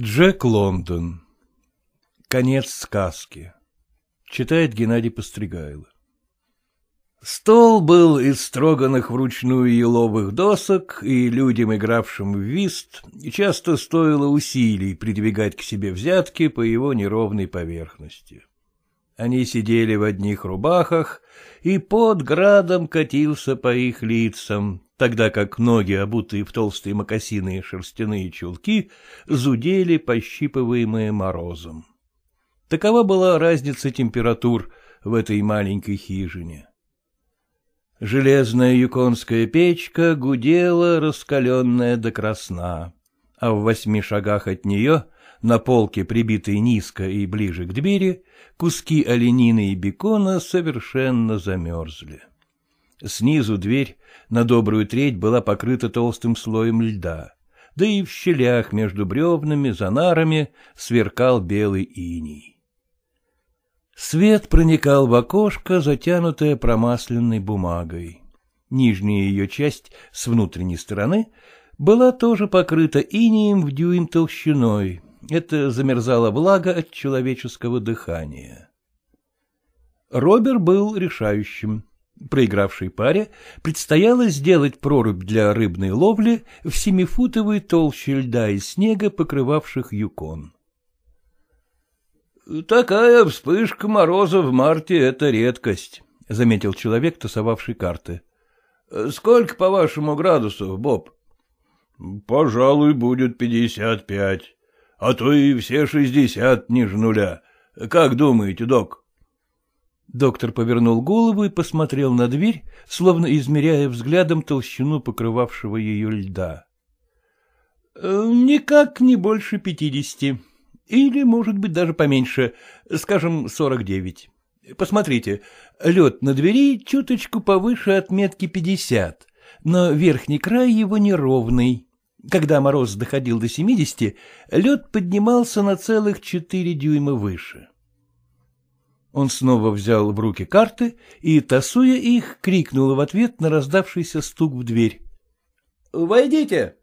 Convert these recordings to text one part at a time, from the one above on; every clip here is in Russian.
Джек Лондон. Конец сказки. Читает Геннадий Постригайло. Стол был из строганных вручную еловых досок, и людям, игравшим в вист, часто стоило усилий придвигать к себе взятки по его неровной поверхности. Они сидели в одних рубахах, и под градом катился по их лицам, тогда как ноги, обутые в толстые мокасины и шерстяные чулки, зудели, пощипываемые морозом. Такова была разница температур в этой маленькой хижине. Железная юконская печка гудела, раскаленная до красна, а в восьми шагах от нее, на полке, прибитой низко и ближе к двери, куски оленины и бекона совершенно замерзли. Снизу дверь на добрую треть была покрыта толстым слоем льда, да и в щелях между бревнами, занарами сверкал белый иней. Свет проникал в окошко, затянутое промасленной бумагой. Нижняя ее часть с внутренней стороны была тоже покрыта инеем в дюйм толщиной, это замерзало влага от человеческого дыхания. Робер был решающим. Проигравшей паре предстояло сделать прорубь для рыбной ловли в семифутовой толще льда и снега, покрывавших юкон. «Такая вспышка мороза в марте — это редкость», — заметил человек, тасовавший карты. «Сколько, по-вашему, градусов, Боб?» «Пожалуй, будет пятьдесят пять, а то и все шестьдесят ниже нуля. Как думаете, док?» Доктор повернул голову и посмотрел на дверь, словно измеряя взглядом толщину покрывавшего ее льда. «Э, — Никак не больше пятидесяти. Или, может быть, даже поменьше, скажем, сорок девять. Посмотрите, лед на двери чуточку повыше отметки пятьдесят, но верхний край его неровный. Когда мороз доходил до семидесяти, лед поднимался на целых четыре дюйма выше. — он снова взял в руки карты и, тасуя их, крикнул в ответ на раздавшийся стук в дверь. «Войдите!»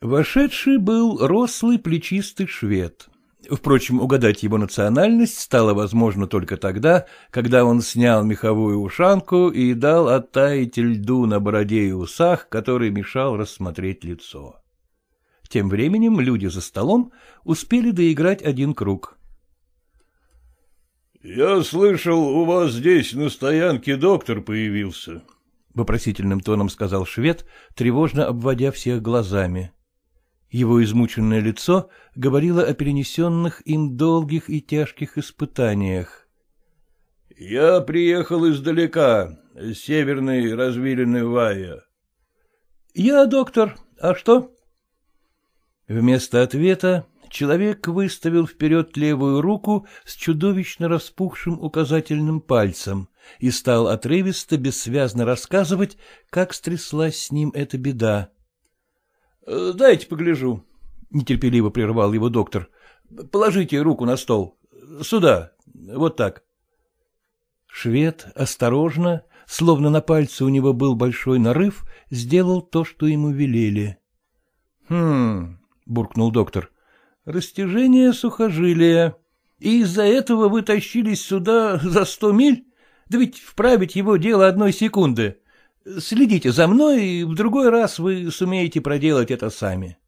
Вошедший был рослый плечистый швед. Впрочем, угадать его национальность стало возможно только тогда, когда он снял меховую ушанку и дал оттаять льду на бороде и усах, который мешал рассмотреть лицо. Тем временем люди за столом успели доиграть один круг. Я слышал, у вас здесь на стоянке доктор появился, — вопросительным тоном сказал швед, тревожно обводя всех глазами. Его измученное лицо говорило о перенесенных им долгих и тяжких испытаниях. — Я приехал издалека, с северной развилины Вая. — Я доктор, а что? Вместо ответа человек выставил вперед левую руку с чудовищно распухшим указательным пальцем и стал отрывисто, бессвязно рассказывать, как стряслась с ним эта беда. «Э, — Дайте погляжу, — нетерпеливо прервал его доктор. — Положите руку на стол. Сюда. Вот так. Швед осторожно, словно на пальце у него был большой нарыв, сделал то, что ему велели. — Хм, — буркнул доктор. Растяжение сухожилия. И из-за этого вы тащились сюда за сто миль? Да ведь вправить его дело одной секунды. Следите за мной, и в другой раз вы сумеете проделать это сами.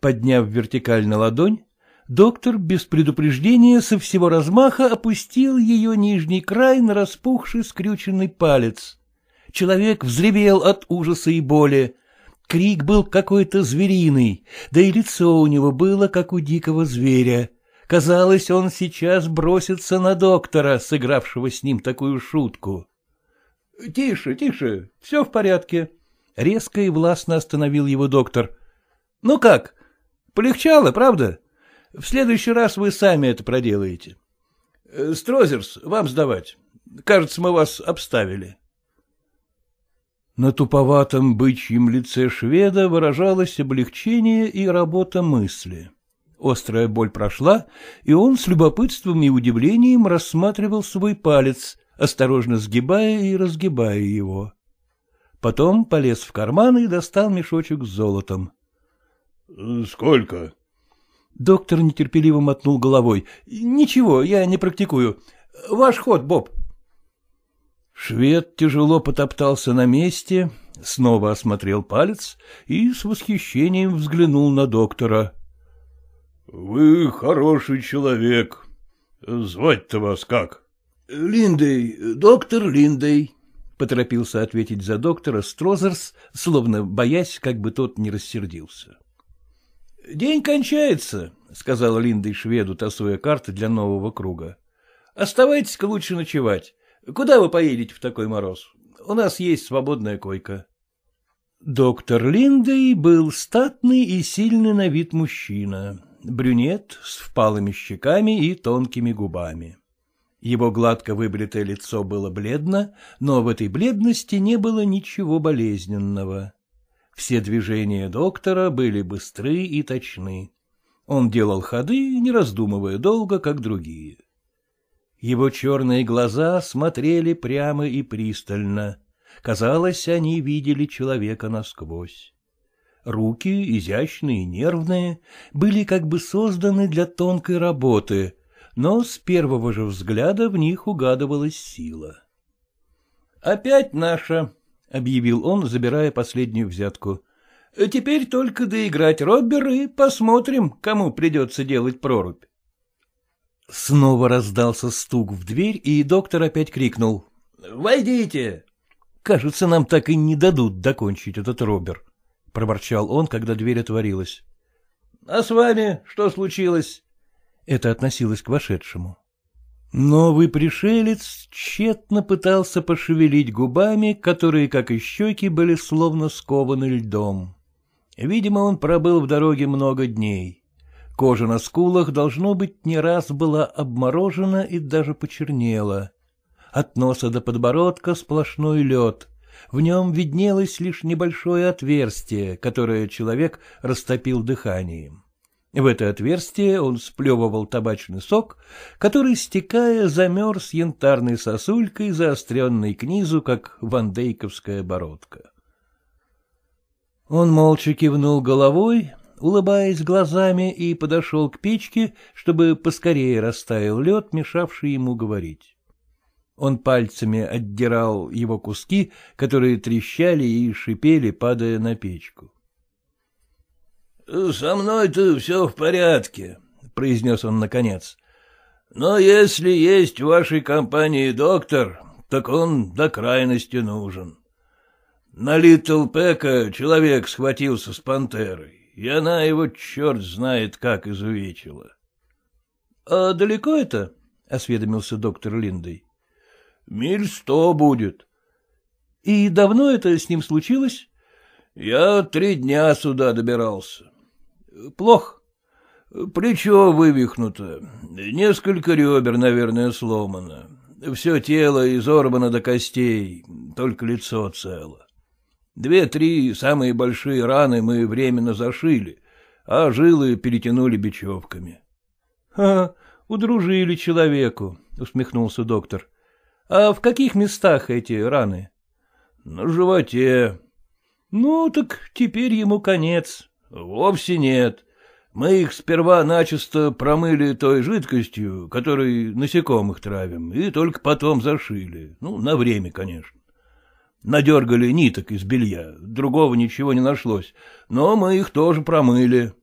Подняв вертикально ладонь, доктор без предупреждения со всего размаха опустил ее нижний край на распухший скрюченный палец. Человек взревел от ужаса и боли. Крик был какой-то звериный, да и лицо у него было, как у дикого зверя. Казалось, он сейчас бросится на доктора, сыгравшего с ним такую шутку. — Тише, тише, все в порядке. Резко и властно остановил его доктор. — Ну как, полегчало, правда? В следующий раз вы сами это проделаете. Э, — Строзерс, вам сдавать. Кажется, мы вас обставили. На туповатом бычьем лице шведа выражалось облегчение и работа мысли. Острая боль прошла, и он с любопытством и удивлением рассматривал свой палец, осторожно сгибая и разгибая его. Потом полез в карман и достал мешочек с золотом. — Сколько? Доктор нетерпеливо мотнул головой. — Ничего, я не практикую. Ваш ход, Боб. Швед тяжело потоптался на месте, снова осмотрел палец и с восхищением взглянул на доктора. — Вы хороший человек. Звать-то вас как? — Линдей, доктор Линдей, — поторопился ответить за доктора Строзерс, словно боясь, как бы тот не рассердился. — День кончается, — сказал Линдей шведу, тасуя карты для нового круга. — Оставайтесь-ка лучше ночевать. Куда вы поедете в такой мороз? У нас есть свободная койка. Доктор Линдей был статный и сильный на вид мужчина, брюнет с впалыми щеками и тонкими губами. Его гладко выбритое лицо было бледно, но в этой бледности не было ничего болезненного. Все движения доктора были быстры и точны. Он делал ходы, не раздумывая долго, как другие. Его черные глаза смотрели прямо и пристально. Казалось, они видели человека насквозь. Руки, изящные и нервные, были как бы созданы для тонкой работы, но с первого же взгляда в них угадывалась сила. — Опять наша, — объявил он, забирая последнюю взятку. — Теперь только доиграть Роббер и посмотрим, кому придется делать прорубь. Снова раздался стук в дверь, и доктор опять крикнул. «Войдите!» «Кажется, нам так и не дадут докончить этот робер», — проборчал он, когда дверь отворилась. «А с вами что случилось?» Это относилось к вошедшему. Новый пришелец тщетно пытался пошевелить губами, которые, как и щеки, были словно скованы льдом. Видимо, он пробыл в дороге много дней. Кожа на скулах, должно быть, не раз была обморожена и даже почернела. От носа до подбородка сплошной лед. В нем виднелось лишь небольшое отверстие, которое человек растопил дыханием. В это отверстие он сплевывал табачный сок, который, стекая, замер с янтарной сосулькой, заостренной к низу, как вандейковская бородка. Он молча кивнул головой, улыбаясь глазами, и подошел к печке, чтобы поскорее растаял лед, мешавший ему говорить. Он пальцами отдирал его куски, которые трещали и шипели, падая на печку. — Со мной-то все в порядке, — произнес он наконец. — Но если есть в вашей компании доктор, так он до крайности нужен. На Литл Пека человек схватился с пантерой и она его черт знает как изувечила. — А далеко это? — осведомился доктор Линдой. — Миль сто будет. — И давно это с ним случилось? — Я три дня сюда добирался. — Плохо. Плечо вывихнуто, несколько ребер, наверное, сломано. Все тело изорвано до костей, только лицо цело. Две-три самые большие раны мы временно зашили, а жилы перетянули бечевками. — А, удружили человеку, — усмехнулся доктор. — А в каких местах эти раны? — На животе. — Ну, так теперь ему конец. — Вовсе нет. Мы их сперва начисто промыли той жидкостью, которой насекомых травим, и только потом зашили. Ну, на время, конечно. Надергали ниток из белья, другого ничего не нашлось, но мы их тоже промыли.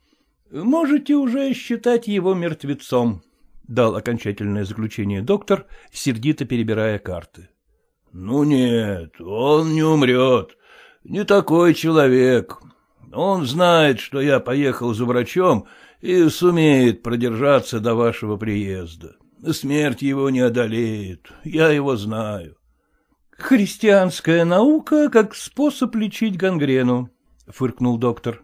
— Можете уже считать его мертвецом, — дал окончательное заключение доктор, сердито перебирая карты. — Ну нет, он не умрет. Не такой человек. Он знает, что я поехал за врачом и сумеет продержаться до вашего приезда. Смерть его не одолеет, я его знаю. Христианская наука как способ лечить гангрену, — фыркнул доктор.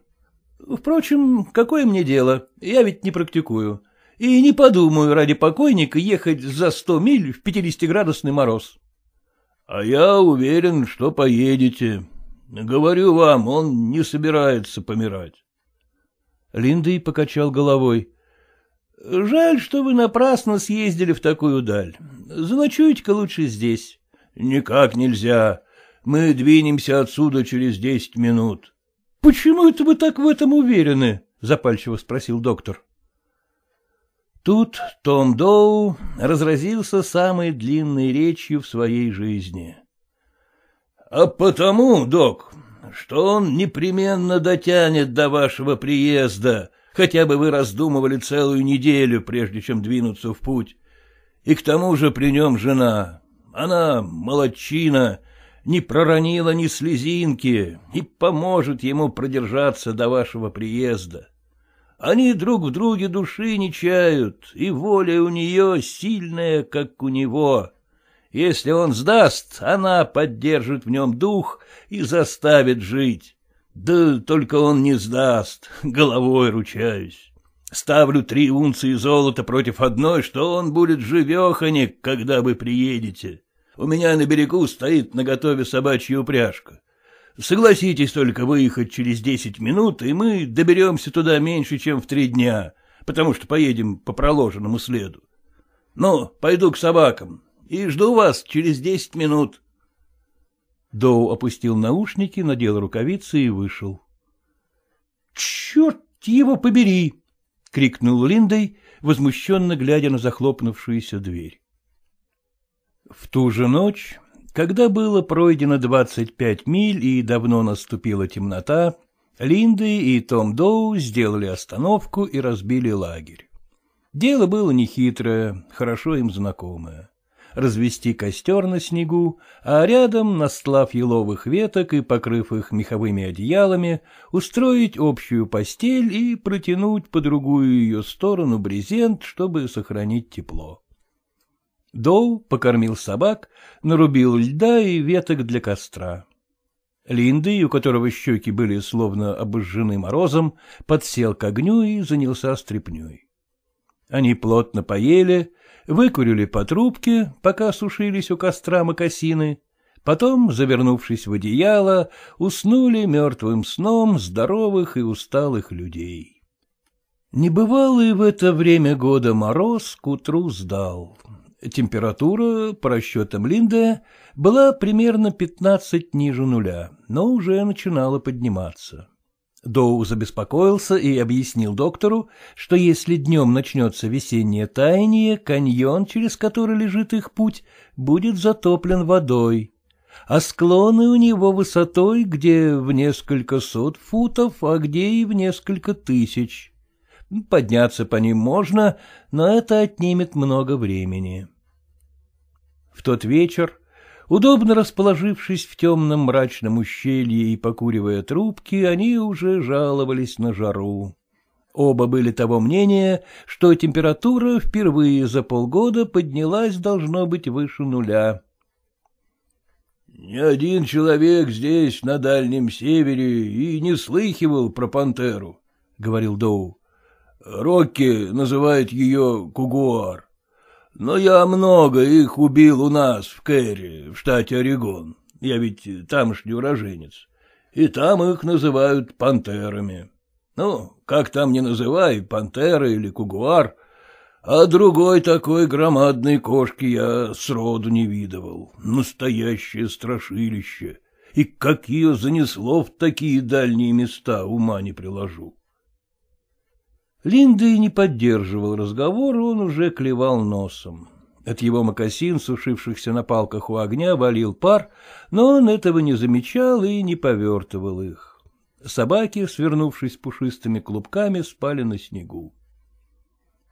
Впрочем, какое мне дело, я ведь не практикую. И не подумаю ради покойника ехать за сто миль в пятидесятиградусный мороз. — А я уверен, что поедете. Говорю вам, он не собирается помирать. Линдей покачал головой. — Жаль, что вы напрасно съездили в такую даль. Заночуйте ка лучше здесь. — Никак нельзя. Мы двинемся отсюда через десять минут. — Почему это вы так в этом уверены? — запальчиво спросил доктор. Тут Том Доу разразился самой длинной речью в своей жизни. — А потому, док, что он непременно дотянет до вашего приезда, хотя бы вы раздумывали целую неделю, прежде чем двинуться в путь, и к тому же при нем жена. Она молочина, не проронила ни слезинки и поможет ему продержаться до вашего приезда. Они друг в друге души не чают, и воля у нее сильная, как у него. Если он сдаст, она поддержит в нем дух и заставит жить. Да только он не сдаст, головой ручаюсь. Ставлю три унции золота против одной, что он будет живеханек, когда вы приедете. У меня на берегу стоит наготове собачья упряжка. Согласитесь только выехать через десять минут, и мы доберемся туда меньше, чем в три дня, потому что поедем по проложенному следу. Ну, пойду к собакам и жду вас через десять минут. Доу опустил наушники, надел рукавицы и вышел. — Черт его побери! — крикнул Линдой, возмущенно глядя на захлопнувшуюся дверь. В ту же ночь, когда было пройдено двадцать пять миль и давно наступила темнота, Линды и Том Доу сделали остановку и разбили лагерь. Дело было нехитрое, хорошо им знакомое развести костер на снегу, а рядом, настлав еловых веток и покрыв их меховыми одеялами, устроить общую постель и протянуть по другую ее сторону брезент, чтобы сохранить тепло. Доу покормил собак, нарубил льда и веток для костра. Линды, у которого щеки были словно обожжены морозом, подсел к огню и занялся стряпней. Они плотно поели, выкурили по трубке, пока сушились у костра мокасины, потом, завернувшись в одеяло, уснули мертвым сном здоровых и усталых людей. Небывалый в это время года мороз к утру сдал. Температура, по расчетам Линда была примерно 15 ниже нуля, но уже начинала подниматься. Доу забеспокоился и объяснил доктору, что если днем начнется весеннее таяние, каньон, через который лежит их путь, будет затоплен водой, а склоны у него высотой где в несколько сот футов, а где и в несколько тысяч. Подняться по ним можно, но это отнимет много времени. В тот вечер Удобно расположившись в темном мрачном ущелье и покуривая трубки, они уже жаловались на жару. Оба были того мнения, что температура впервые за полгода поднялась, должно быть, выше нуля. Ни один человек здесь, на Дальнем Севере, и не слыхивал про пантеру, — говорил Доу. Рокки называет ее Кугуар. Но я много их убил у нас в Кэрри, в штате Орегон. Я ведь тамошний уроженец. И там их называют пантерами. Ну, как там не называй, пантера или кугуар, а другой такой громадной кошки я сроду не видывал. Настоящее страшилище. И как ее занесло в такие дальние места, ума не приложу. Линды и не поддерживал разговор, он уже клевал носом. От его мокасин, сушившихся на палках у огня, валил пар, но он этого не замечал и не повертывал их. Собаки, свернувшись пушистыми клубками, спали на снегу.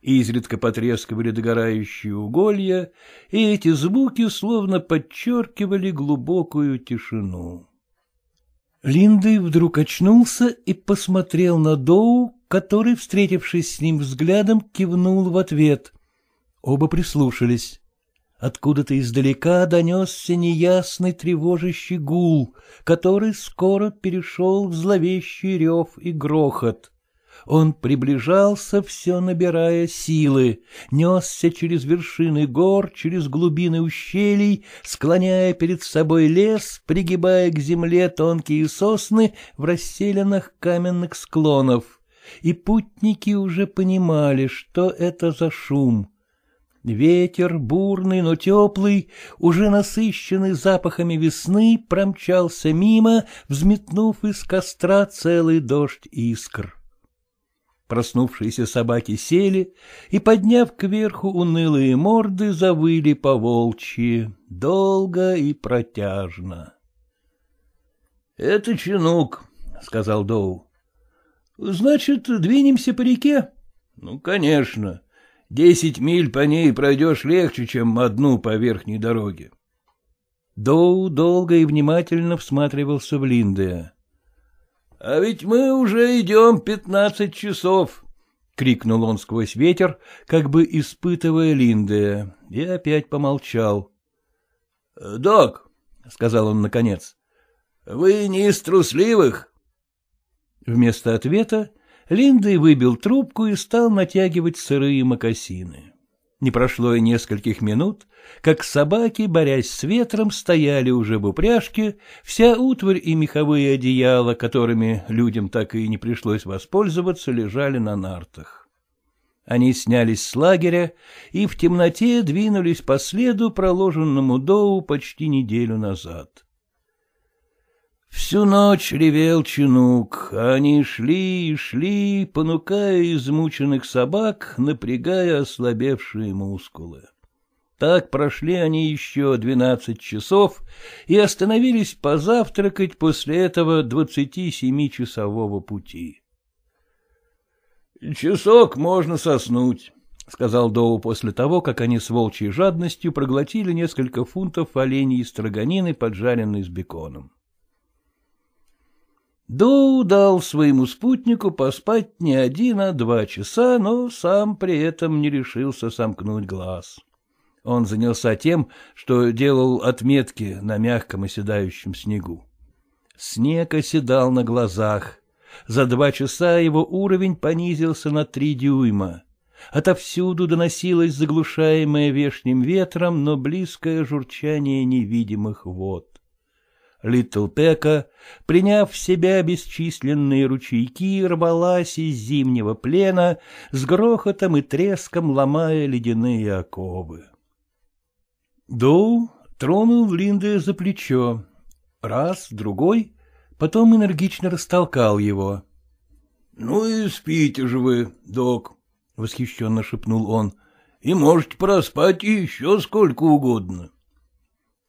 Изредка потрескивали догорающие уголья, и эти звуки словно подчеркивали глубокую тишину. Линды вдруг очнулся и посмотрел на Доу, который, встретившись с ним взглядом, кивнул в ответ. Оба прислушались. Откуда-то издалека донесся неясный тревожащий гул, который скоро перешел в зловещий рев и грохот. Он приближался, все набирая силы, несся через вершины гор, через глубины ущелий, склоняя перед собой лес, пригибая к земле тонкие сосны в расселенных каменных склонов и путники уже понимали, что это за шум. Ветер, бурный, но теплый, уже насыщенный запахами весны, промчался мимо, взметнув из костра целый дождь искр. Проснувшиеся собаки сели и, подняв кверху унылые морды, завыли по волчьи, долго и протяжно. — Это чинук, — сказал Доу. Значит, двинемся по реке? Ну, конечно. Десять миль по ней пройдешь легче, чем одну по верхней дороге. Доу долго и внимательно всматривался в Линдея. — А ведь мы уже идем пятнадцать часов! — крикнул он сквозь ветер, как бы испытывая Линдея, и опять помолчал. — Док, — сказал он наконец, — вы не из трусливых, Вместо ответа Линдей выбил трубку и стал натягивать сырые мокасины. Не прошло и нескольких минут, как собаки, борясь с ветром, стояли уже в упряжке, вся утварь и меховые одеяла, которыми людям так и не пришлось воспользоваться, лежали на нартах. Они снялись с лагеря и в темноте двинулись по следу, проложенному Доу почти неделю назад. Всю ночь ревел чинук, они шли и шли, понукая измученных собак, напрягая ослабевшие мускулы. Так прошли они еще двенадцать часов и остановились позавтракать после этого двадцати семичасового пути. — Часок можно соснуть, — сказал Доу после того, как они с волчьей жадностью проглотили несколько фунтов оленей строганины, поджаренной с беконом. — Доу дал своему спутнику поспать не один, а два часа, но сам при этом не решился сомкнуть глаз. Он занялся тем, что делал отметки на мягком оседающем снегу. Снег оседал на глазах. За два часа его уровень понизился на три дюйма. Отовсюду доносилось заглушаемое вешним ветром, но близкое журчание невидимых вод. Литл Тека, приняв в себя бесчисленные ручейки, рвалась из зимнего плена, с грохотом и треском ломая ледяные оковы. Доу тронул Линда за плечо. Раз, другой, потом энергично растолкал его. — Ну и спите же вы, док, — восхищенно шепнул он, — и можете проспать еще сколько угодно. —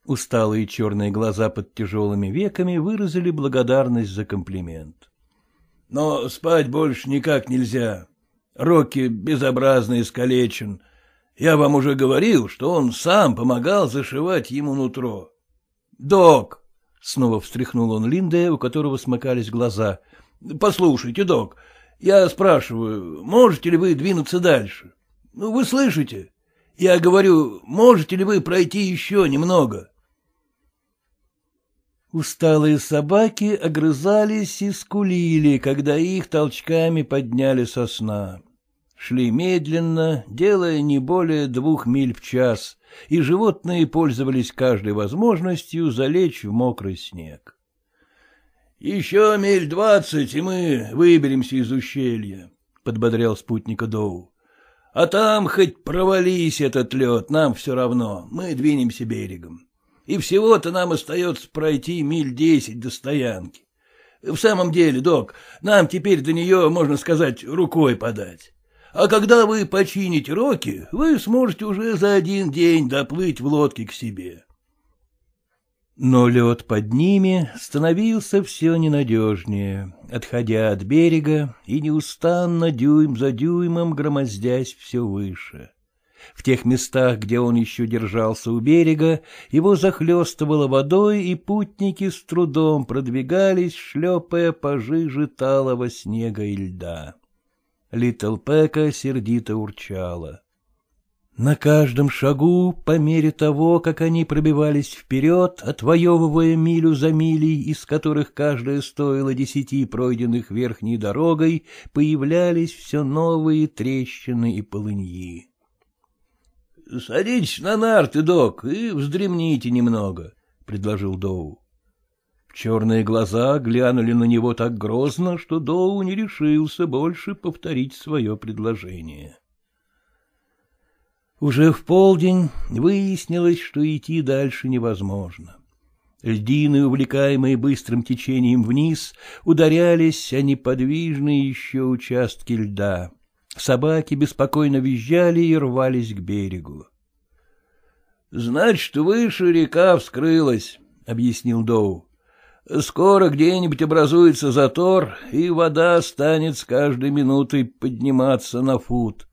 Усталые черные глаза под тяжелыми веками выразили благодарность за комплимент. — Но спать больше никак нельзя. Рокки безобразно искалечен. Я вам уже говорил, что он сам помогал зашивать ему нутро. — Док! — снова встряхнул он Линде, у которого смыкались глаза. — Послушайте, док, я спрашиваю, можете ли вы двинуться дальше? Ну, вы слышите? — я говорю, можете ли вы пройти еще немного? Усталые собаки огрызались и скулили, когда их толчками подняли со сна. Шли медленно, делая не более двух миль в час, и животные пользовались каждой возможностью залечь в мокрый снег. — Еще миль двадцать, и мы выберемся из ущелья, — подбодрял спутника Доу. — А там хоть провались этот лед, нам все равно, мы двинемся берегом и всего-то нам остается пройти миль десять до стоянки. В самом деле, док, нам теперь до нее, можно сказать, рукой подать. А когда вы почините роки, вы сможете уже за один день доплыть в лодке к себе. Но лед под ними становился все ненадежнее, отходя от берега и неустанно дюйм за дюймом громоздясь все выше. В тех местах, где он еще держался у берега, его захлестывало водой, и путники с трудом продвигались, шлепая пожиже талого снега и льда. Литл Пека сердито урчала. На каждом шагу, по мере того, как они пробивались вперед, отвоевывая милю за милей, из которых каждая стоила десяти пройденных верхней дорогой, появлялись все новые трещины и полыньи. — Садитесь на нарты, док, и вздремните немного, — предложил Доу. Черные глаза глянули на него так грозно, что Доу не решился больше повторить свое предложение. Уже в полдень выяснилось, что идти дальше невозможно. Льдины, увлекаемые быстрым течением вниз, ударялись о неподвижные еще участки льда. Собаки беспокойно визжали и рвались к берегу. — Значит, выше река вскрылась, — объяснил Доу. — Скоро где-нибудь образуется затор, и вода станет с каждой минутой подниматься на фут.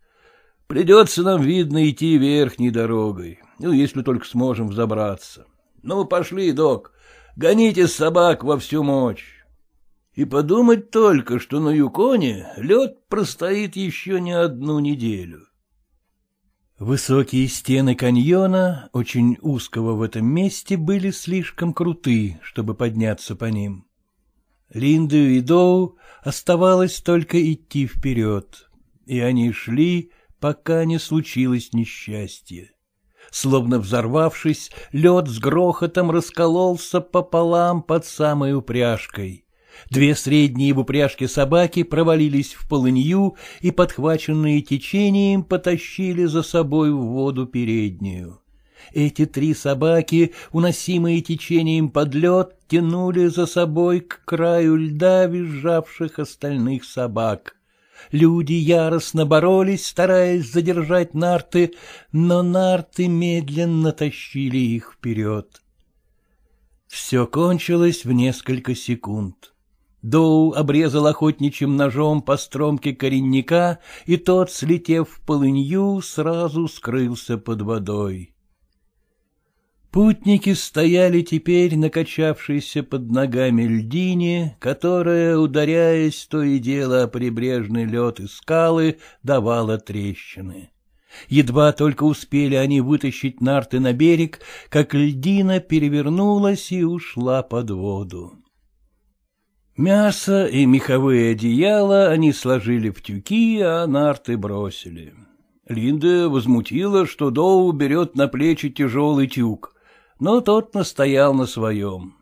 Придется нам, видно, идти верхней дорогой, ну, если только сможем взобраться. Ну, пошли, док, гоните собак во всю мощь. И подумать только, что на Юконе лед простоит еще не одну неделю. Высокие стены каньона, очень узкого в этом месте, были слишком круты, чтобы подняться по ним. Линду и Доу оставалось только идти вперед, и они шли, пока не случилось несчастье. Словно взорвавшись, лед с грохотом раскололся пополам под самой упряжкой — Две средние в упряжке собаки провалились в полынью и, подхваченные течением, потащили за собой в воду переднюю. Эти три собаки, уносимые течением под лед, тянули за собой к краю льда визжавших остальных собак. Люди яростно боролись, стараясь задержать нарты, но нарты медленно тащили их вперед. Все кончилось в несколько секунд. Доу обрезал охотничьим ножом по стромке коренника, и тот, слетев в полынью, сразу скрылся под водой. Путники стояли теперь на качавшейся под ногами льдине, которая, ударяясь то и дело о прибрежный лед и скалы, давала трещины. Едва только успели они вытащить нарты на берег, как льдина перевернулась и ушла под воду. Мясо и меховые одеяла они сложили в тюки, а нарты бросили. Линда возмутила, что Доу берет на плечи тяжелый тюк, но тот настоял на своем.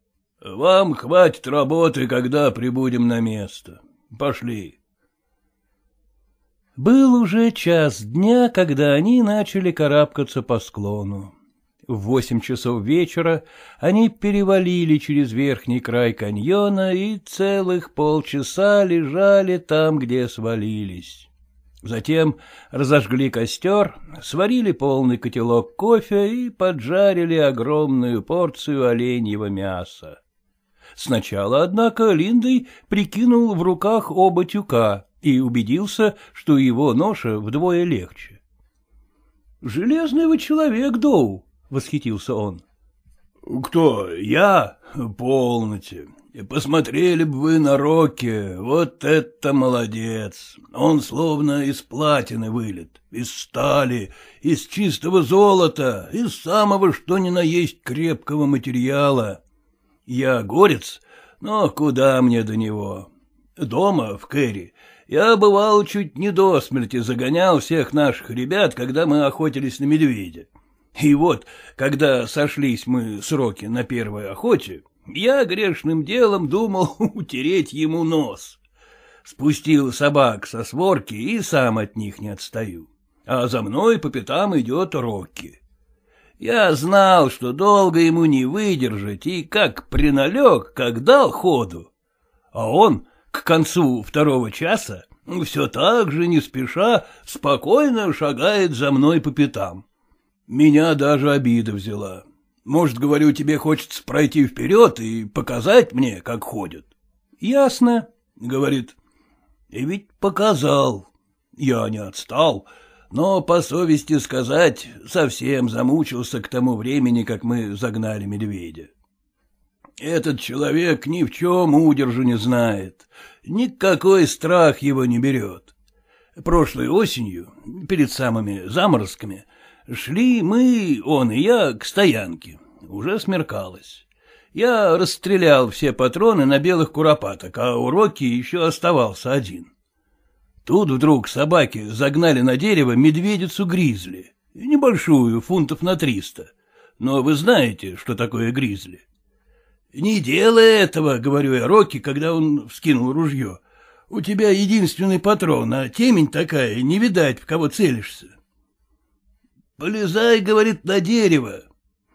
— Вам хватит работы, когда прибудем на место. Пошли. Был уже час дня, когда они начали карабкаться по склону. В восемь часов вечера они перевалили через верхний край каньона и целых полчаса лежали там, где свалились. Затем разожгли костер, сварили полный котелок кофе и поджарили огромную порцию оленьего мяса. Сначала, однако, Линдой прикинул в руках оба тюка и убедился, что его ноша вдвое легче. — Железный вы человек, Доу, — восхитился он. — Кто, я? Полноте. Посмотрели бы вы на Роке, вот это молодец. Он словно из платины вылет, из стали, из чистого золота, из самого что ни на есть крепкого материала. Я горец, но куда мне до него? Дома, в Кэрри, я, бывал, чуть не до смерти загонял всех наших ребят, когда мы охотились на медведя. И вот, когда сошлись мы сроки на первой охоте, я грешным делом думал утереть ему нос. Спустил собак со сворки и сам от них не отстаю. А за мной по пятам идет Рокки. Я знал, что долго ему не выдержать, и как приналег, как дал ходу. А он к концу второго часа все так же, не спеша, спокойно шагает за мной по пятам. Меня даже обида взяла. Может, говорю, тебе хочется пройти вперед и показать мне, как ходят? — Ясно, — говорит. — И ведь показал. Я не отстал, но, по совести сказать, совсем замучился к тому времени, как мы загнали медведя. Этот человек ни в чем удержу не знает, никакой страх его не берет. Прошлой осенью, перед самыми заморозками, — Шли мы, он и я, к стоянке. Уже смеркалось. Я расстрелял все патроны на белых куропаток, а у Рокки еще оставался один. Тут вдруг собаки загнали на дерево медведицу-гризли, небольшую, фунтов на триста. Но вы знаете, что такое гризли. «Не делай этого», — говорю я Рокки, когда он вскинул ружье. «У тебя единственный патрон, а темень такая, не видать, в кого целишься». Полезай, говорит, на дерево.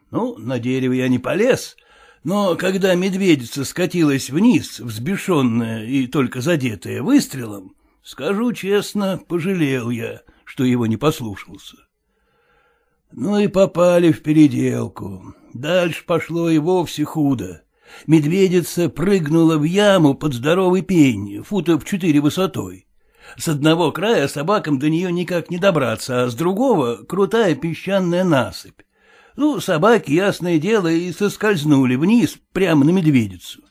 Ну, на дерево я не полез, но когда медведица скатилась вниз, взбешенная и только задетая выстрелом, скажу честно, пожалел я, что его не послушался. Ну и попали в переделку. Дальше пошло и вовсе худо. Медведица прыгнула в яму под здоровый пень, футов четыре высотой. С одного края собакам до нее никак не добраться, а с другого — крутая песчаная насыпь. Ну, собаки, ясное дело, и соскользнули вниз, прямо на медведицу.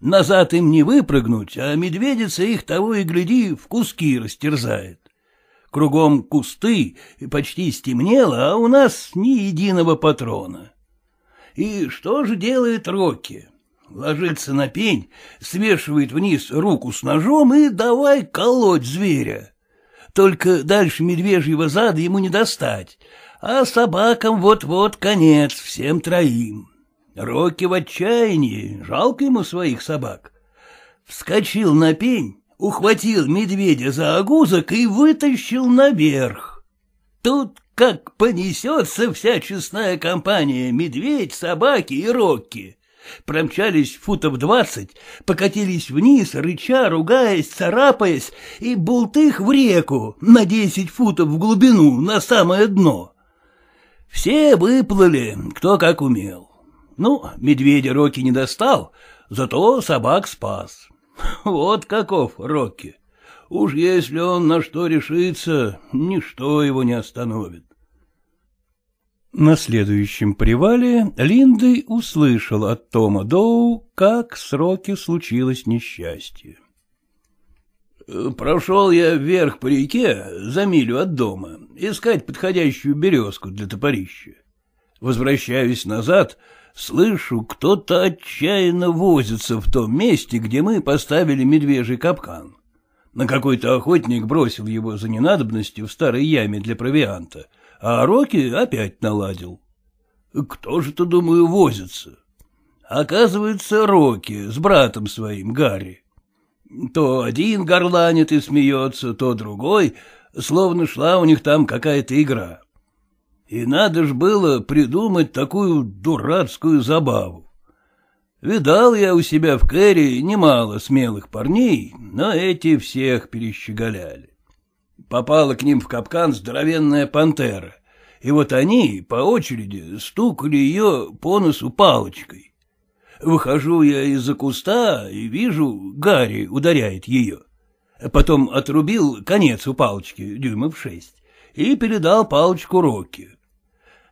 Назад им не выпрыгнуть, а медведица их того и гляди в куски растерзает. Кругом кусты, и почти стемнело, а у нас ни единого патрона. И что же делает Рокки? Ложится на пень, смешивает вниз руку с ножом и давай колоть зверя. Только дальше медвежьего зада ему не достать, а собакам вот-вот конец всем троим. Рокки в отчаянии, жалко ему своих собак. Вскочил на пень, ухватил медведя за огузок и вытащил наверх. Тут как понесется вся честная компания медведь, собаки и Рокки промчались футов двадцать, покатились вниз, рыча, ругаясь, царапаясь, и бултых в реку на десять футов в глубину, на самое дно. Все выплыли, кто как умел. Ну, а медведя Рокки не достал, зато собак спас. Вот каков Рокки. Уж если он на что решится, ничто его не остановит. На следующем привале Линды услышал от Тома Доу, как с Роки случилось несчастье. «Прошел я вверх по реке, за милю от дома, искать подходящую березку для топорища. Возвращаюсь назад, слышу, кто-то отчаянно возится в том месте, где мы поставили медвежий капкан. На какой-то охотник бросил его за ненадобностью в старой яме для провианта — а Роки опять наладил. Кто же-то, думаю, возится? Оказывается, Роки с братом своим, Гарри. То один горланит и смеется, то другой, словно шла у них там какая-то игра. И надо ж было придумать такую дурацкую забаву. Видал я у себя в Кэрри немало смелых парней, но эти всех перещеголяли попала к ним в капкан здоровенная пантера, и вот они по очереди стукали ее по носу палочкой. Выхожу я из-за куста и вижу, Гарри ударяет ее. Потом отрубил конец у палочки, дюймов шесть, и передал палочку Рокки.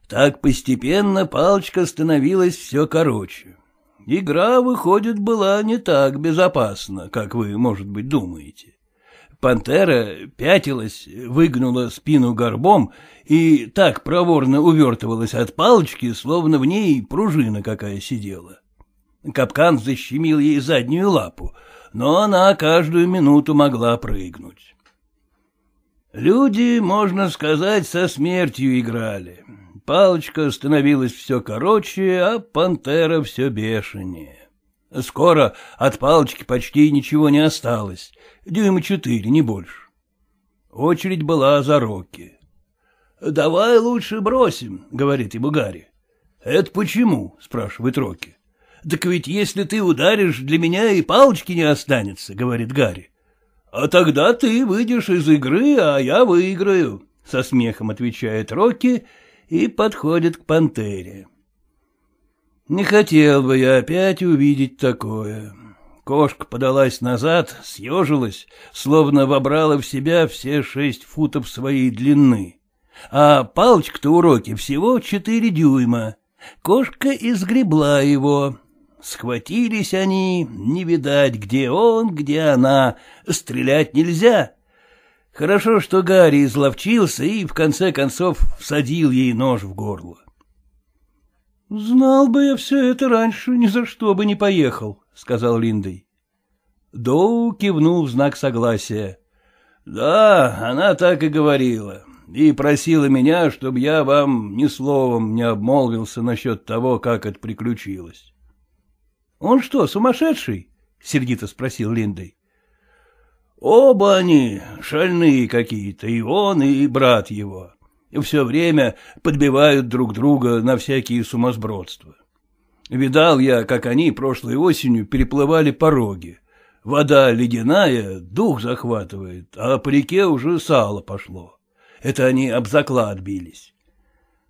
Так постепенно палочка становилась все короче. Игра, выходит, была не так безопасна, как вы, может быть, думаете. Пантера пятилась, выгнула спину горбом и так проворно увертывалась от палочки, словно в ней пружина какая сидела. Капкан защемил ей заднюю лапу, но она каждую минуту могла прыгнуть. Люди, можно сказать, со смертью играли. Палочка становилась все короче, а пантера все бешенее. Скоро от палочки почти ничего не осталось, дюйма четыре, не больше. Очередь была за Рокки. — Давай лучше бросим, — говорит ему Гарри. — Это почему? — спрашивает Рокки. — Так ведь если ты ударишь, для меня и палочки не останется, — говорит Гарри. — А тогда ты выйдешь из игры, а я выиграю, — со смехом отвечает Рокки и подходит к пантере. Не хотел бы я опять увидеть такое. Кошка подалась назад, съежилась, словно вобрала в себя все шесть футов своей длины. А палочка-то уроки всего четыре дюйма. Кошка изгребла его. Схватились они, не видать, где он, где она. Стрелять нельзя. Хорошо, что Гарри изловчился и, в конце концов, всадил ей нож в горло. — Знал бы я все это раньше, ни за что бы не поехал, — сказал Линдой. Доу кивнул в знак согласия. — Да, она так и говорила, и просила меня, чтобы я вам ни словом не обмолвился насчет того, как это приключилось. — Он что, сумасшедший? — сердито спросил Линдой. — Оба они шальные какие-то, и он, и брат его все время подбивают друг друга на всякие сумасбродства. Видал я, как они прошлой осенью переплывали пороги. Вода ледяная, дух захватывает, а по реке уже сало пошло. Это они об заклад бились.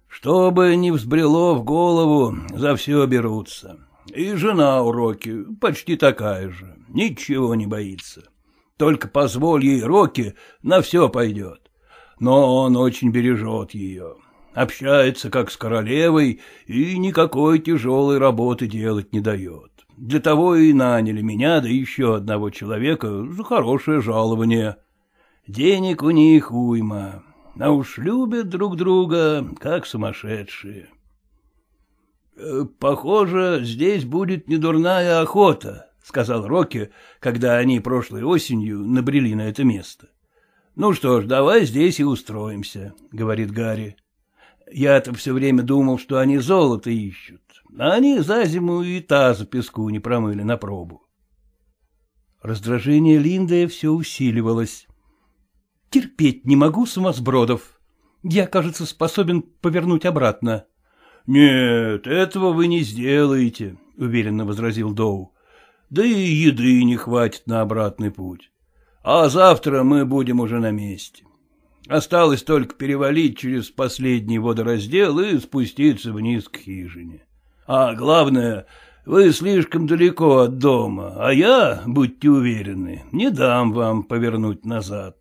Что бы ни взбрело в голову, за все берутся. И жена уроки почти такая же, ничего не боится. Только позволь ей Роки, на все пойдет но он очень бережет ее, общается как с королевой и никакой тяжелой работы делать не дает. Для того и наняли меня, да еще одного человека, за хорошее жалование. Денег у них уйма, а уж любят друг друга, как сумасшедшие. «Э, «Похоже, здесь будет недурная охота», — сказал Рокки, когда они прошлой осенью набрели на это место. Ну что ж, давай здесь и устроимся, — говорит Гарри. Я-то все время думал, что они золото ищут, а они за зиму и таза песку не промыли на пробу. Раздражение Линды все усиливалось. «Терпеть не могу сумасбродов. Я, кажется, способен повернуть обратно». «Нет, этого вы не сделаете», — уверенно возразил Доу. «Да и еды не хватит на обратный путь. А завтра мы будем уже на месте. Осталось только перевалить через последний водораздел и спуститься вниз к хижине. А главное, вы слишком далеко от дома, а я, будьте уверены, не дам вам повернуть назад.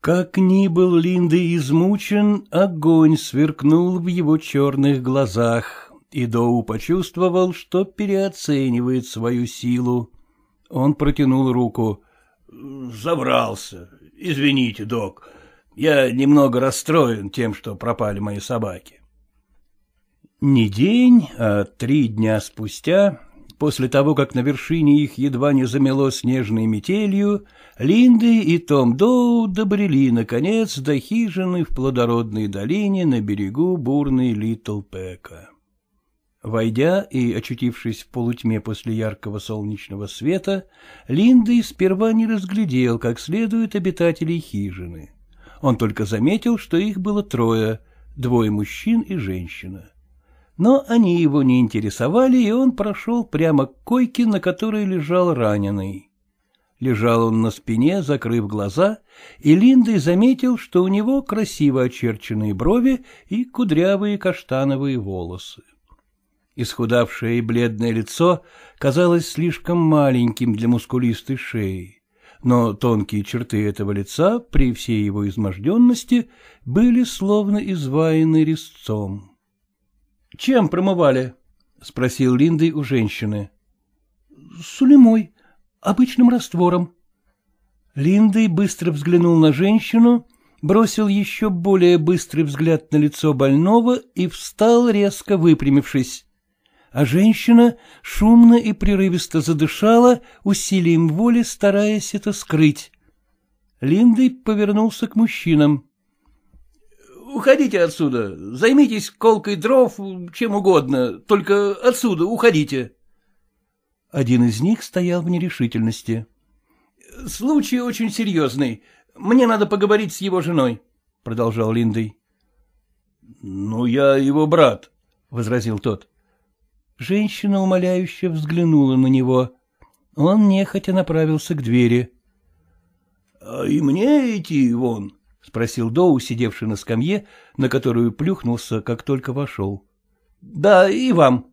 Как ни был Линды измучен, огонь сверкнул в его черных глазах, и Доу почувствовал, что переоценивает свою силу. Он протянул руку. Забрался. Извините, док. Я немного расстроен тем, что пропали мои собаки. Не день, а три дня спустя, после того, как на вершине их едва не замело снежной метелью, Линды и Том Доу добрели, наконец, до хижины в плодородной долине на берегу бурной Литл Пека. Войдя и очутившись в полутьме после яркого солнечного света, Линды сперва не разглядел, как следует обитателей хижины. Он только заметил, что их было трое, двое мужчин и женщина. Но они его не интересовали, и он прошел прямо к койке, на которой лежал раненый. Лежал он на спине, закрыв глаза, и Линдой заметил, что у него красиво очерченные брови и кудрявые каштановые волосы. Исхудавшее и бледное лицо казалось слишком маленьким для мускулистой шеи, но тонкие черты этого лица, при всей его изможденности, были словно изваяны резцом. — Чем промывали? — спросил Линдой у женщины. — Сулимой, обычным раствором. Линдой быстро взглянул на женщину, бросил еще более быстрый взгляд на лицо больного и встал, резко выпрямившись а женщина шумно и прерывисто задышала, усилием воли стараясь это скрыть. Линдой повернулся к мужчинам. — Уходите отсюда, займитесь колкой дров, чем угодно, только отсюда уходите. Один из них стоял в нерешительности. — Случай очень серьезный. Мне надо поговорить с его женой, — продолжал Линдой. — Ну, я его брат, — возразил тот. — Женщина умоляюще взглянула на него. Он нехотя направился к двери. — А и мне идти вон? — спросил Доу, сидевший на скамье, на которую плюхнулся, как только вошел. — Да, и вам.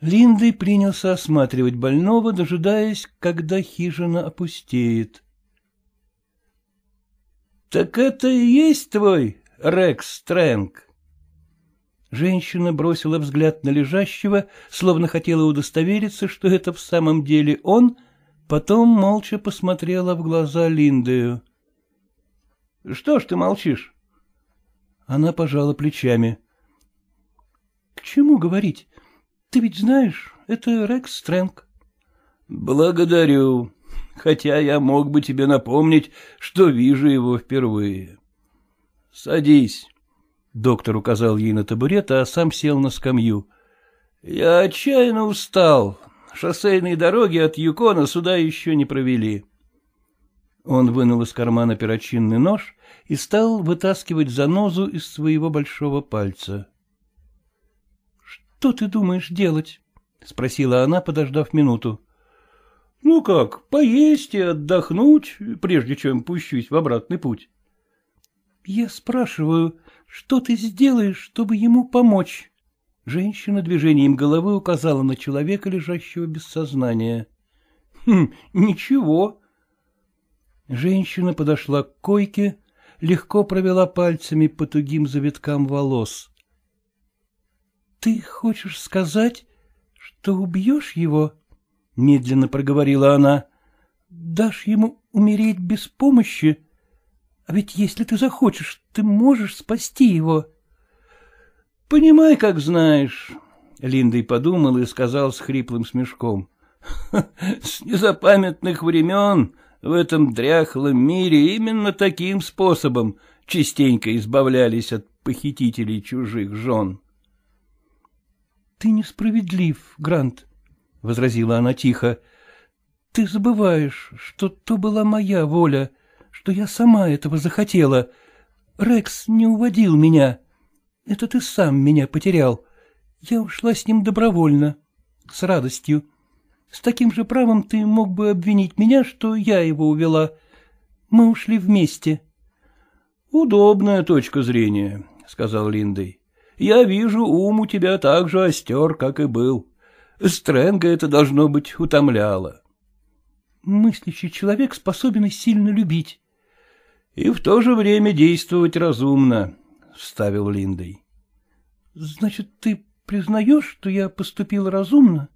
Линды принялся осматривать больного, дожидаясь, когда хижина опустеет. — Так это и есть твой Рекс Трэнк? Женщина бросила взгляд на лежащего, словно хотела удостовериться, что это в самом деле он, потом молча посмотрела в глаза Линдею. — Что ж ты молчишь? Она пожала плечами. — К чему говорить? Ты ведь знаешь, это Рекс Стрэнг. — Благодарю, хотя я мог бы тебе напомнить, что вижу его впервые. — Садись. Доктор указал ей на табурет, а сам сел на скамью. — Я отчаянно устал. Шоссейные дороги от Юкона сюда еще не провели. Он вынул из кармана перочинный нож и стал вытаскивать занозу из своего большого пальца. — Что ты думаешь делать? — спросила она, подождав минуту. — Ну как, поесть и отдохнуть, прежде чем пущусь в обратный путь. — Я спрашиваю, что ты сделаешь, чтобы ему помочь? Женщина движением головы указала на человека, лежащего без сознания. «Хм, ничего». Женщина подошла к койке, легко провела пальцами по тугим завиткам волос. «Ты хочешь сказать, что убьешь его?» — медленно проговорила она. «Дашь ему умереть без помощи?» А ведь если ты захочешь, ты можешь спасти его. — Понимай, как знаешь, — Линда и подумал и сказал с хриплым смешком. — С незапамятных времен в этом дряхлом мире именно таким способом частенько избавлялись от похитителей чужих жен. — Ты несправедлив, Грант, — возразила она тихо. — Ты забываешь, что то была моя воля, что я сама этого захотела. Рекс не уводил меня. Это ты сам меня потерял. Я ушла с ним добровольно, с радостью. С таким же правом ты мог бы обвинить меня, что я его увела. Мы ушли вместе. — Удобная точка зрения, — сказал Линдой. — Я вижу, ум у тебя так же остер, как и был. Стрэнга это, должно быть, утомляло. — Мыслящий человек способен сильно любить, и в то же время действовать разумно, — вставил Линдой. — Значит, ты признаешь, что я поступил разумно?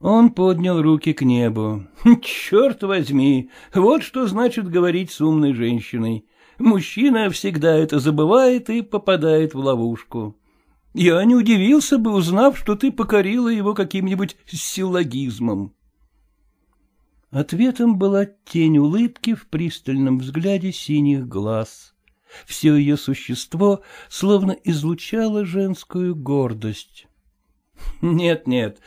Он поднял руки к небу. — Черт возьми, вот что значит говорить с умной женщиной. Мужчина всегда это забывает и попадает в ловушку. Я не удивился бы, узнав, что ты покорила его каким-нибудь силлогизмом. Ответом была тень улыбки в пристальном взгляде синих глаз. Все ее существо словно излучало женскую гордость. «Нет, нет,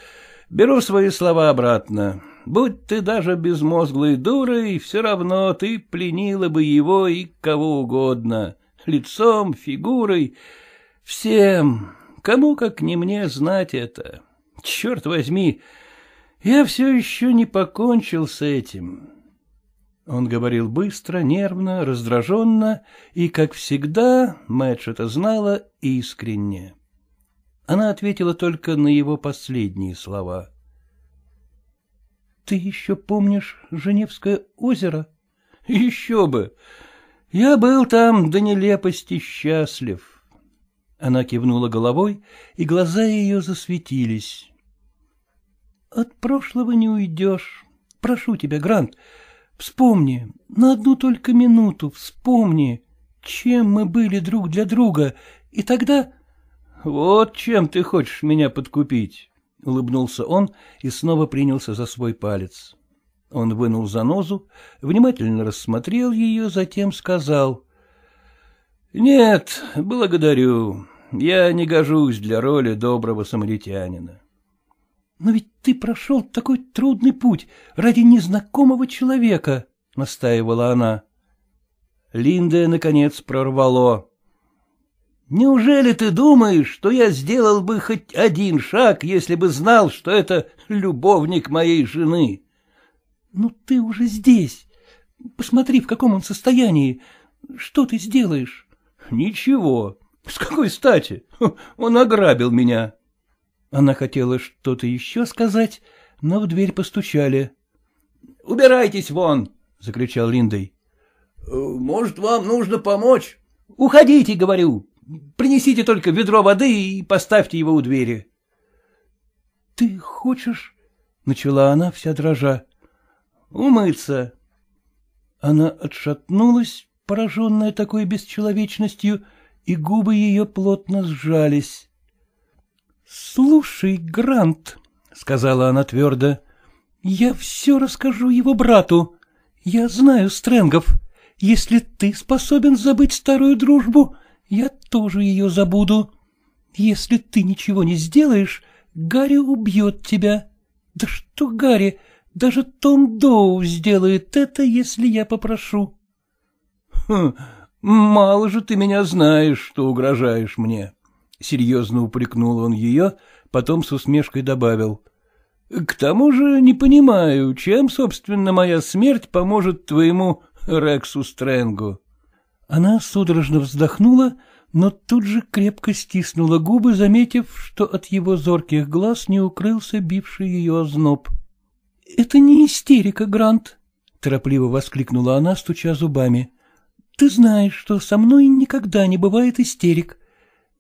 беру свои слова обратно. Будь ты даже безмозглой дурой, все равно ты пленила бы его и кого угодно, лицом, фигурой, всем, кому как не мне знать это. Черт возьми, — я все еще не покончил с этим. Он говорил быстро, нервно, раздраженно и, как всегда, Мэтч это знала искренне. Она ответила только на его последние слова. — Ты еще помнишь Женевское озеро? — Еще бы! Я был там до нелепости счастлив. Она кивнула головой, и глаза ее засветились. От прошлого не уйдешь. Прошу тебя, Грант, вспомни, на одну только минуту вспомни, чем мы были друг для друга, и тогда... Вот чем ты хочешь меня подкупить, — улыбнулся он и снова принялся за свой палец. Он вынул занозу, внимательно рассмотрел ее, затем сказал. — Нет, благодарю. Я не гожусь для роли доброго самаритянина. Но ведь ты прошел такой трудный путь ради незнакомого человека, — настаивала она. Линда, наконец, прорвало. «Неужели ты думаешь, что я сделал бы хоть один шаг, если бы знал, что это любовник моей жены?» «Ну ты уже здесь. Посмотри, в каком он состоянии. Что ты сделаешь?» «Ничего. С какой стати? Он ограбил меня». Она хотела что-то еще сказать, но в дверь постучали. — Убирайтесь вон! — закричал Линдой. Э, — Может, вам нужно помочь? — Уходите, — говорю. Принесите только ведро воды и поставьте его у двери. — Ты хочешь? — начала она вся дрожа. — Умыться. Она отшатнулась, пораженная такой бесчеловечностью, и губы ее плотно сжались. «Слушай, Грант», — сказала она твердо, — «я все расскажу его брату. Я знаю Стрэнгов. Если ты способен забыть старую дружбу, я тоже ее забуду. Если ты ничего не сделаешь, Гарри убьет тебя. Да что Гарри, даже Том Доу сделает это, если я попрошу». «Хм, мало же ты меня знаешь, что угрожаешь мне», — серьезно упрекнул он ее, потом с усмешкой добавил. — К тому же не понимаю, чем, собственно, моя смерть поможет твоему Рексу Стрэнгу. Она судорожно вздохнула, но тут же крепко стиснула губы, заметив, что от его зорких глаз не укрылся бивший ее озноб. — Это не истерика, Грант, — торопливо воскликнула она, стуча зубами. — Ты знаешь, что со мной никогда не бывает истерик. —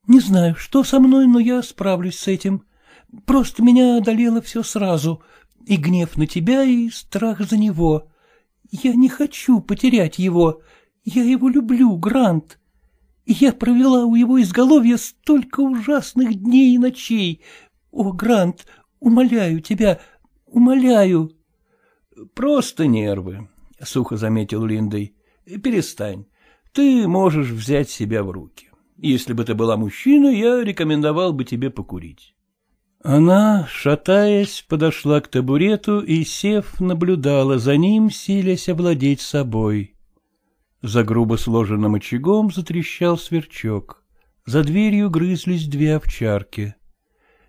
не знаю, что со мной, но я справлюсь с этим. Просто меня одолело все сразу. И гнев на тебя, и страх за него. Я не хочу потерять его. Я его люблю, Грант. я провела у его изголовья столько ужасных дней и ночей. О, Грант, умоляю тебя, умоляю. Просто нервы, — сухо заметил Линдой. — Перестань. Ты можешь взять себя в руки. Если бы ты была мужчина, я рекомендовал бы тебе покурить. Она, шатаясь, подошла к табурету и, сев, наблюдала за ним, силясь овладеть собой. За грубо сложенным очагом затрещал сверчок. За дверью грызлись две овчарки.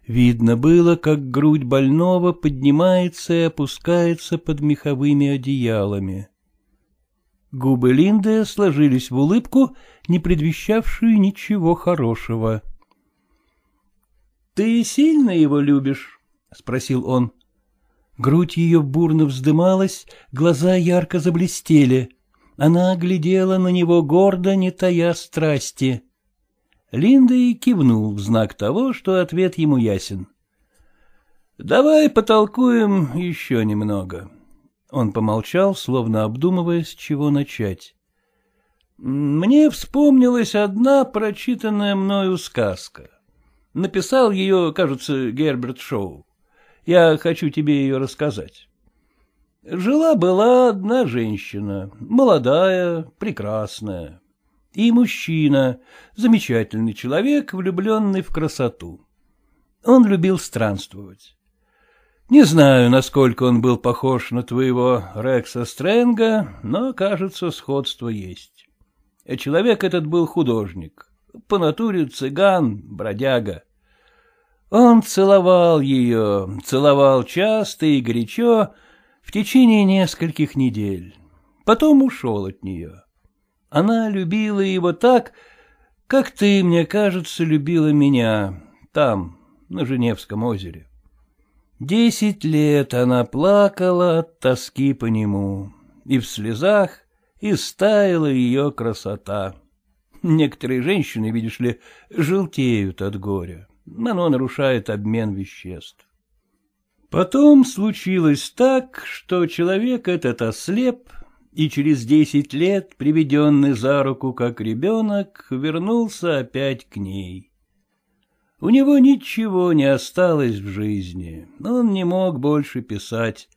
Видно было, как грудь больного поднимается и опускается под меховыми одеялами. Губы Линды сложились в улыбку, не предвещавшую ничего хорошего. — Ты сильно его любишь? — спросил он. Грудь ее бурно вздымалась, глаза ярко заблестели. Она глядела на него гордо, не тая страсти. Линда и кивнул в знак того, что ответ ему ясен. — Давай потолкуем еще немного, он помолчал, словно обдумывая, с чего начать. Мне вспомнилась одна прочитанная мною сказка. Написал ее, кажется, Герберт Шоу. Я хочу тебе ее рассказать. Жила-была одна женщина, молодая, прекрасная. И мужчина, замечательный человек, влюбленный в красоту. Он любил странствовать. Не знаю, насколько он был похож на твоего Рекса Стрэнга, но, кажется, сходство есть. Человек этот был художник, по натуре цыган, бродяга. Он целовал ее, целовал часто и горячо в течение нескольких недель. Потом ушел от нее. Она любила его так, как ты, мне кажется, любила меня там, на Женевском озере. — Десять лет она плакала от тоски по нему, и в слезах, и стаяла ее красота. Некоторые женщины, видишь ли, желтеют от горя. но Оно нарушает обмен веществ. Потом случилось так, что человек этот ослеп, и через десять лет, приведенный за руку как ребенок, вернулся опять к ней. У него ничего не осталось в жизни, он не мог больше писать.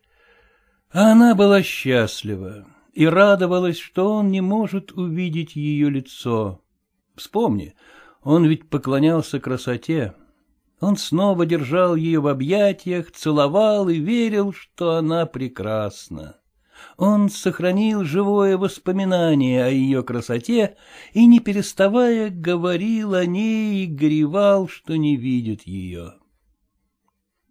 А она была счастлива и радовалась, что он не может увидеть ее лицо. Вспомни, он ведь поклонялся красоте. Он снова держал ее в объятиях, целовал и верил, что она прекрасна. Он сохранил живое воспоминание о ее красоте и, не переставая, говорил о ней и горевал, что не видит ее.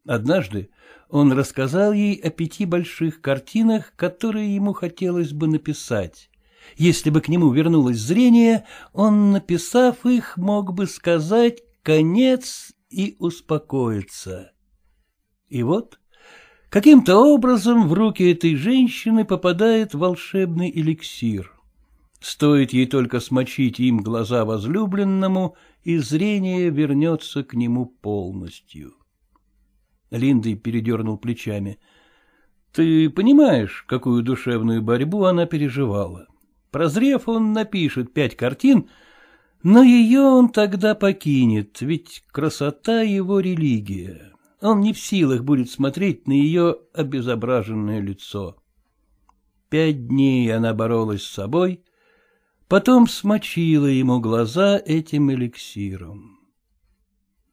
Однажды он рассказал ей о пяти больших картинах, которые ему хотелось бы написать. Если бы к нему вернулось зрение, он, написав их, мог бы сказать «конец» и успокоиться. И вот Каким-то образом в руки этой женщины попадает волшебный эликсир. Стоит ей только смочить им глаза возлюбленному, и зрение вернется к нему полностью. Линдой передернул плечами. Ты понимаешь, какую душевную борьбу она переживала? Прозрев, он напишет пять картин, но ее он тогда покинет, ведь красота его религия он не в силах будет смотреть на ее обезображенное лицо. Пять дней она боролась с собой, потом смочила ему глаза этим эликсиром.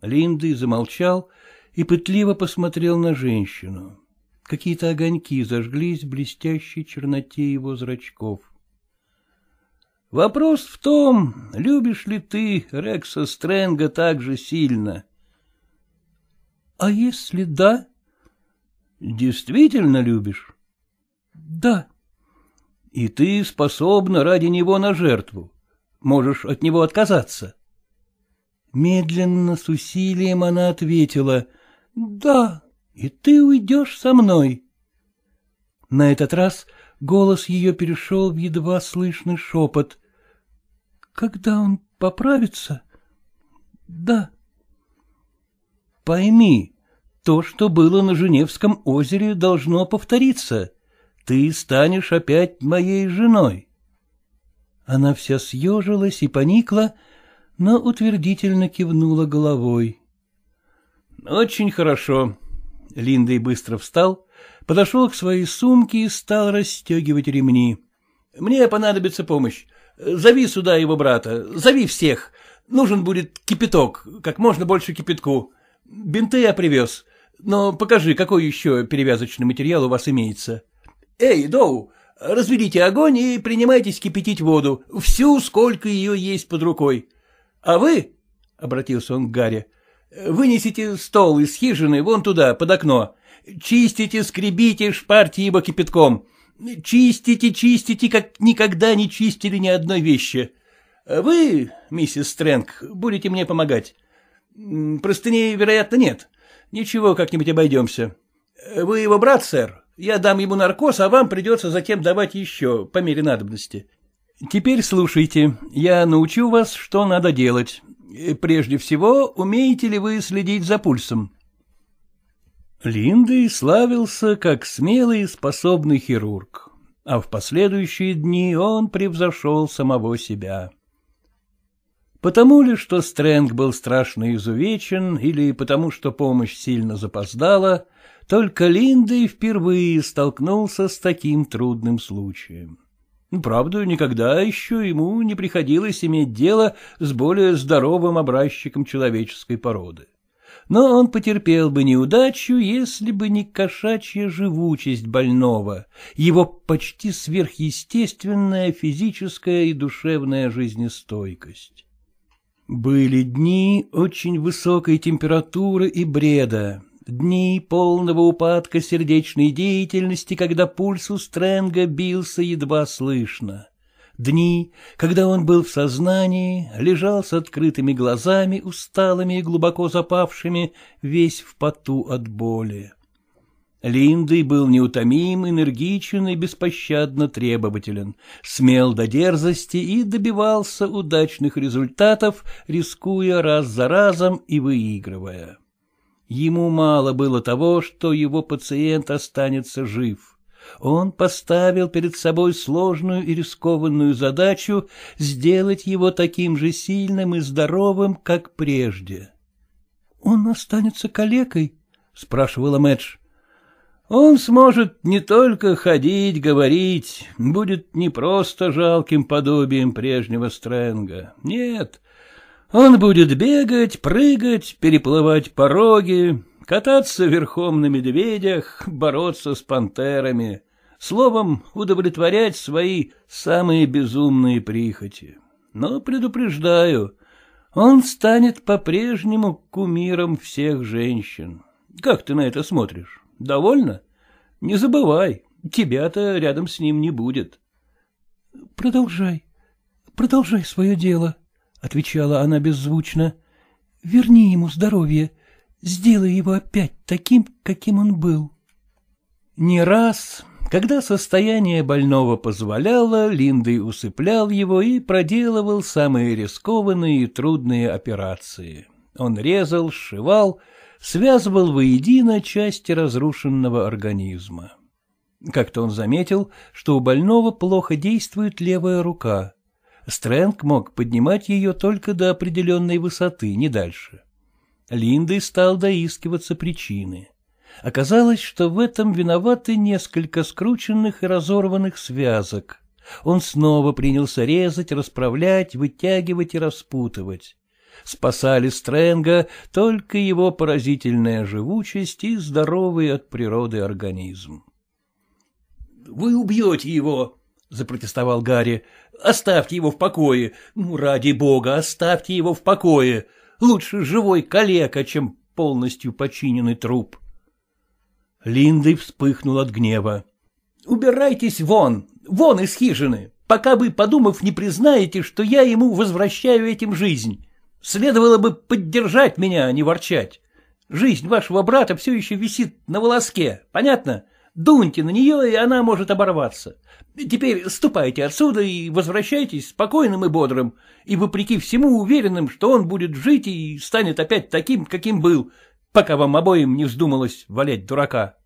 Линды замолчал и пытливо посмотрел на женщину. Какие-то огоньки зажглись в блестящей черноте его зрачков. — Вопрос в том, любишь ли ты Рекса Стрэнга так же сильно, — А если да? — Действительно любишь? — Да. — И ты способна ради него на жертву. Можешь от него отказаться. Медленно, с усилием она ответила. — Да, и ты уйдешь со мной. На этот раз голос ее перешел в едва слышный шепот. — Когда он поправится? — Да. — Пойми, то, что было на Женевском озере, должно повториться. Ты станешь опять моей женой. Она вся съежилась и поникла, но утвердительно кивнула головой. — Очень хорошо. Линдей быстро встал, подошел к своей сумке и стал расстегивать ремни. — Мне понадобится помощь. Зови сюда его брата, зови всех. Нужен будет кипяток, как можно больше кипятку. Бинты я привез. Но покажи, какой еще перевязочный материал у вас имеется. Эй, Доу, разведите огонь и принимайтесь кипятить воду, всю, сколько ее есть под рукой. А вы, — обратился он к Гарри, — вынесите стол из хижины вон туда, под окно. Чистите, скребите, шпарьте его кипятком. Чистите, чистите, как никогда не чистили ни одной вещи. Вы, миссис Стрэнг, будете мне помогать. Простыней, вероятно, нет. Ничего, как-нибудь обойдемся. Э, вы его брат, сэр? Я дам ему наркоз, а вам придется затем давать еще, по мере надобности. Теперь слушайте. Я научу вас, что надо делать. Э, прежде всего, умеете ли вы следить за пульсом? Линдей славился как смелый и способный хирург, а в последующие дни он превзошел самого себя. Потому ли, что Стрэнг был страшно изувечен, или потому, что помощь сильно запоздала, только Линдой впервые столкнулся с таким трудным случаем. Ну, Правда, никогда еще ему не приходилось иметь дело с более здоровым образчиком человеческой породы. Но он потерпел бы неудачу, если бы не кошачья живучесть больного, его почти сверхъестественная физическая и душевная жизнестойкость. Были дни очень высокой температуры и бреда, дни полного упадка сердечной деятельности, когда пульс у Стрэнга бился едва слышно. Дни, когда он был в сознании, лежал с открытыми глазами, усталыми и глубоко запавшими, весь в поту от боли. Линдой был неутомим, энергичен и беспощадно требователен, смел до дерзости и добивался удачных результатов, рискуя раз за разом и выигрывая. Ему мало было того, что его пациент останется жив. Он поставил перед собой сложную и рискованную задачу сделать его таким же сильным и здоровым, как прежде. — Он останется калекой? — спрашивала Мэтч. Он сможет не только ходить, говорить, будет не просто жалким подобием прежнего Стрэнга. Нет, он будет бегать, прыгать, переплывать пороги, кататься верхом на медведях, бороться с пантерами. Словом, удовлетворять свои самые безумные прихоти. Но предупреждаю, он станет по-прежнему кумиром всех женщин. Как ты на это смотришь? Довольно? Не забывай, тебя-то рядом с ним не будет. — Продолжай, продолжай свое дело, — отвечала она беззвучно. — Верни ему здоровье, сделай его опять таким, каким он был. Не раз, когда состояние больного позволяло, Линдой усыплял его и проделывал самые рискованные и трудные операции. Он резал, сшивал, связывал воедино части разрушенного организма. Как-то он заметил, что у больного плохо действует левая рука. Стрэнг мог поднимать ее только до определенной высоты, не дальше. Линдой стал доискиваться причины. Оказалось, что в этом виноваты несколько скрученных и разорванных связок. Он снова принялся резать, расправлять, вытягивать и распутывать спасали Стрэнга только его поразительная живучесть и здоровый от природы организм. — Вы убьете его, — запротестовал Гарри. — Оставьте его в покое. Ну, ради бога, оставьте его в покое. Лучше живой калека, чем полностью починенный труп. Линдой вспыхнул от гнева. — Убирайтесь вон, вон из хижины, пока вы, подумав, не признаете, что я ему возвращаю этим жизнь. Следовало бы поддержать меня, а не ворчать. Жизнь вашего брата все еще висит на волоске, понятно? Дуньте на нее, и она может оборваться. Теперь ступайте отсюда и возвращайтесь спокойным и бодрым, и вопреки всему уверенным, что он будет жить и станет опять таким, каким был, пока вам обоим не вздумалось валять дурака.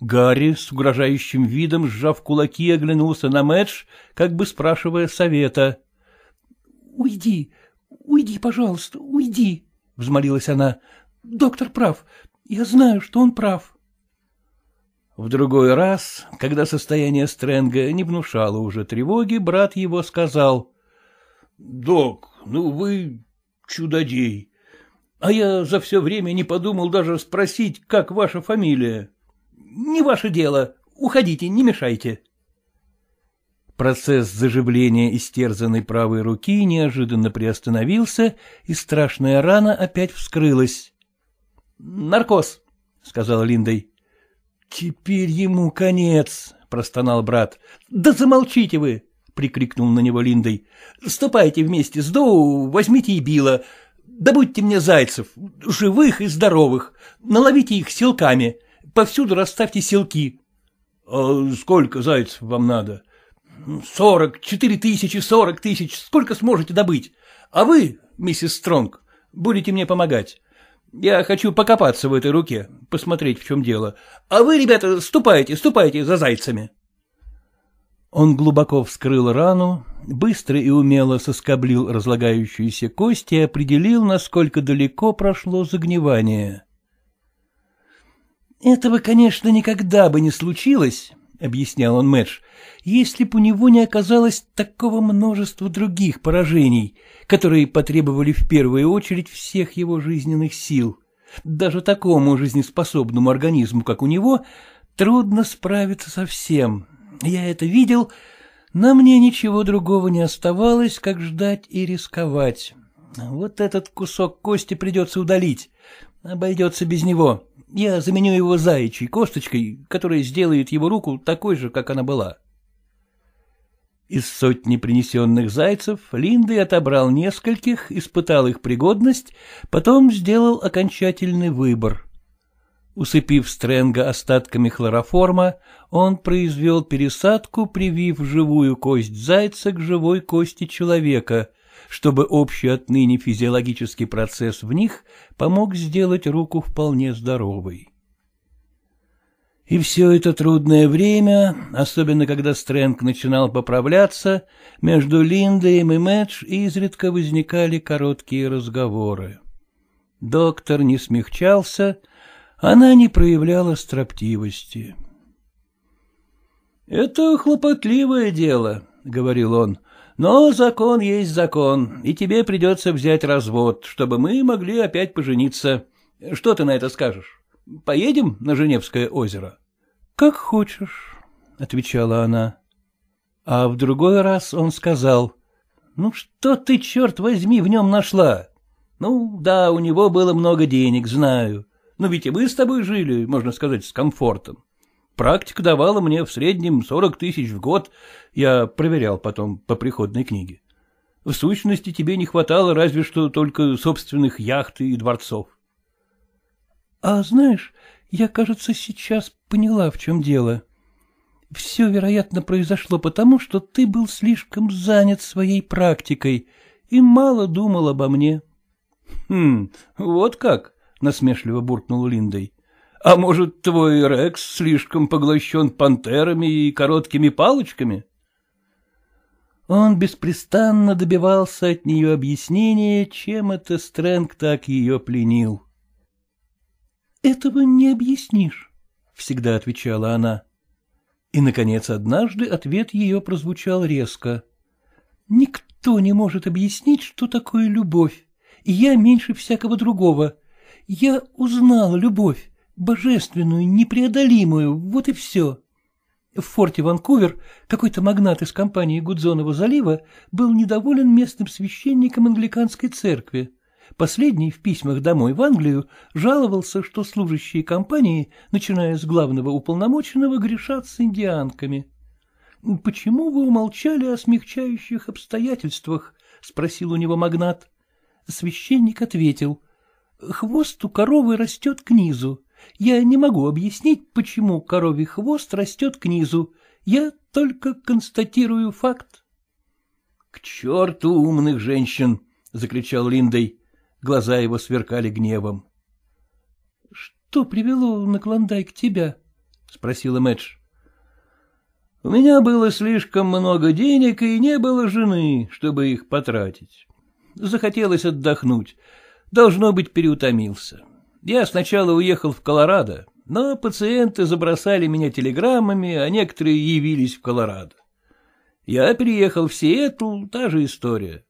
Гарри с угрожающим видом, сжав кулаки, оглянулся на Мэтч, как бы спрашивая совета. — Уйди, Уйди, пожалуйста, уйди, — взмолилась она. — Доктор прав. Я знаю, что он прав. В другой раз, когда состояние Стрэнга не внушало уже тревоги, брат его сказал. — Док, ну вы чудодей. А я за все время не подумал даже спросить, как ваша фамилия. — Не ваше дело. Уходите, не мешайте. Процесс заживления истерзанной правой руки неожиданно приостановился, и страшная рана опять вскрылась. — Наркоз, — сказала Линдой. — Теперь ему конец, — простонал брат. — Да замолчите вы! — прикрикнул на него Линдой. — Ступайте вместе с Доу, возьмите и Билла. Добудьте мне зайцев, живых и здоровых. Наловите их селками. Повсюду расставьте селки. — А сколько зайцев вам надо? — Сорок, четыре тысячи, сорок тысяч, сколько сможете добыть? А вы, миссис Стронг, будете мне помогать. Я хочу покопаться в этой руке, посмотреть, в чем дело. А вы, ребята, ступайте, ступайте за зайцами. Он глубоко вскрыл рану, быстро и умело соскоблил разлагающиеся кости и определил, насколько далеко прошло загнивание. Этого, конечно, никогда бы не случилось, — объяснял он Мэдж, — если б у него не оказалось такого множества других поражений, которые потребовали в первую очередь всех его жизненных сил. Даже такому жизнеспособному организму, как у него, трудно справиться со всем. Я это видел, на мне ничего другого не оставалось, как ждать и рисковать. Вот этот кусок кости придется удалить, обойдется без него. Я заменю его заячьей косточкой, которая сделает его руку такой же, как она была. Из сотни принесенных зайцев Линды отобрал нескольких, испытал их пригодность, потом сделал окончательный выбор. Усыпив Стрэнга остатками хлороформа, он произвел пересадку, привив живую кость зайца к живой кости человека — чтобы общий отныне физиологический процесс в них помог сделать руку вполне здоровой. И все это трудное время, особенно когда Стрэнг начинал поправляться, между Линдоем и Мэтч изредка возникали короткие разговоры. Доктор не смягчался, она не проявляла строптивости. — Это хлопотливое дело, — говорил он, но закон есть закон, и тебе придется взять развод, чтобы мы могли опять пожениться. Что ты на это скажешь? Поедем на Женевское озеро? — Как хочешь, — отвечала она. А в другой раз он сказал, — Ну что ты, черт возьми, в нем нашла? Ну да, у него было много денег, знаю. Но ведь и мы с тобой жили, можно сказать, с комфортом. Практика давала мне в среднем 40 тысяч в год, я проверял потом по приходной книге. В сущности, тебе не хватало разве что только собственных яхт и дворцов. — А знаешь, я, кажется, сейчас поняла, в чем дело. Все, вероятно, произошло потому, что ты был слишком занят своей практикой и мало думал обо мне. — Хм, вот как, — насмешливо буркнул Линдой. А может, твой Рекс слишком поглощен пантерами и короткими палочками? Он беспрестанно добивался от нее объяснения, чем это Стрэнг так ее пленил. — Этого не объяснишь, — всегда отвечала она. И, наконец, однажды ответ ее прозвучал резко. — Никто не может объяснить, что такое любовь, и я меньше всякого другого. Я узнала любовь божественную, непреодолимую, вот и все. В форте Ванкувер какой-то магнат из компании Гудзонова залива был недоволен местным священником англиканской церкви. Последний в письмах домой в Англию жаловался, что служащие компании, начиная с главного уполномоченного, грешат с индианками. «Почему вы умолчали о смягчающих обстоятельствах?» — спросил у него магнат. Священник ответил. «Хвост у коровы растет к низу. Я не могу объяснить, почему коровий хвост растет к низу. Я только констатирую факт. — К черту умных женщин! — закричал Линдой. Глаза его сверкали гневом. — Что привело на Клондайк тебя? — спросила Мэтч. — У меня было слишком много денег, и не было жены, чтобы их потратить. Захотелось отдохнуть. Должно быть, переутомился. — я сначала уехал в Колорадо, но пациенты забросали меня телеграммами, а некоторые явились в Колорадо. Я переехал в Сиэтл, та же история.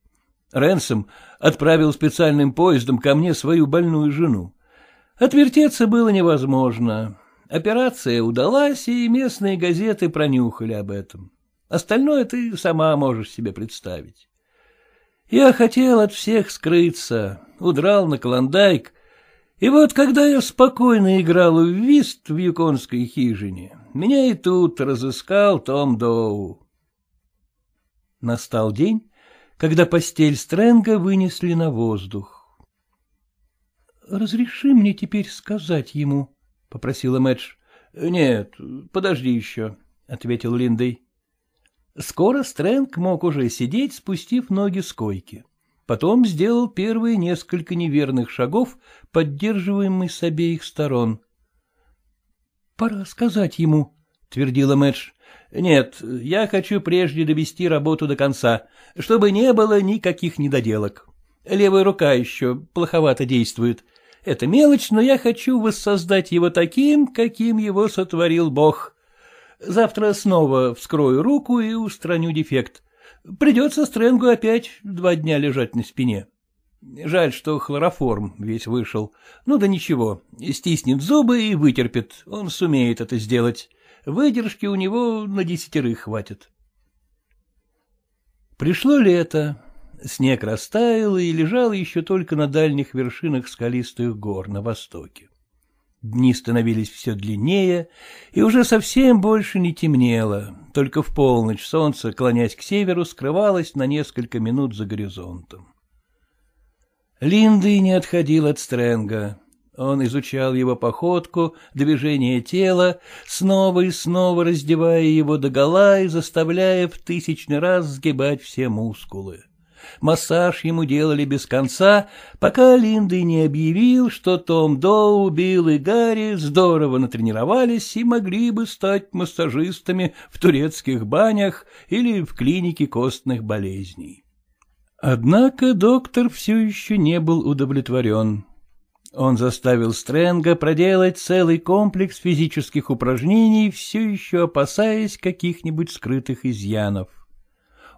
Ренсом отправил специальным поездом ко мне свою больную жену. Отвертеться было невозможно. Операция удалась, и местные газеты пронюхали об этом. Остальное ты сама можешь себе представить. Я хотел от всех скрыться, удрал на Клондайк, и вот когда я спокойно играл в вист в юконской хижине, меня и тут разыскал Том Доу. Настал день, когда постель Стрэнга вынесли на воздух. — Разреши мне теперь сказать ему, — попросила Мэтч. — Нет, подожди еще, — ответил Линдей. Скоро Стрэнг мог уже сидеть, спустив ноги с койки потом сделал первые несколько неверных шагов, поддерживаемый с обеих сторон. — Пора сказать ему, — твердила Мэтч. — Нет, я хочу прежде довести работу до конца, чтобы не было никаких недоделок. Левая рука еще плоховато действует. Это мелочь, но я хочу воссоздать его таким, каким его сотворил Бог. Завтра снова вскрою руку и устраню дефект. Придется Стрэнгу опять два дня лежать на спине. Жаль, что хлороформ весь вышел. Ну да ничего, стиснет зубы и вытерпит, он сумеет это сделать. Выдержки у него на десятерых хватит. Пришло лето. Снег растаял и лежал еще только на дальних вершинах скалистых гор на востоке. Дни становились все длиннее, и уже совсем больше не темнело, только в полночь солнце, клонясь к северу, скрывалось на несколько минут за горизонтом. Линды не отходил от Стрэнга. Он изучал его походку, движение тела, снова и снова раздевая его догола и заставляя в тысячный раз сгибать все мускулы. Массаж ему делали без конца, пока Линды не объявил, что Том Доу, Билл и Гарри здорово натренировались и могли бы стать массажистами в турецких банях или в клинике костных болезней. Однако доктор все еще не был удовлетворен. Он заставил Стрэнга проделать целый комплекс физических упражнений, все еще опасаясь каких-нибудь скрытых изъянов.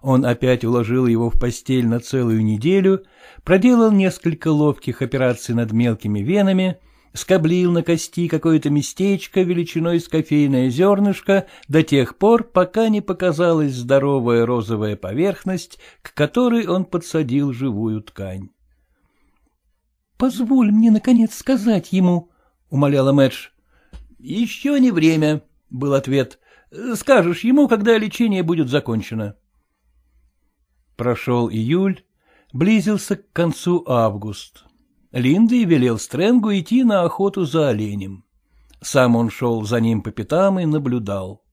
Он опять уложил его в постель на целую неделю, проделал несколько ловких операций над мелкими венами, скоблил на кости какое-то местечко величиной с кофейное зернышко до тех пор, пока не показалась здоровая розовая поверхность, к которой он подсадил живую ткань. — Позволь мне, наконец, сказать ему, — умоляла Мэтч. — Еще не время, — был ответ. — Скажешь ему, когда лечение будет закончено. — Прошел июль, близился к концу август. Линды велел Стрэнгу идти на охоту за оленем. Сам он шел за ним по пятам и наблюдал.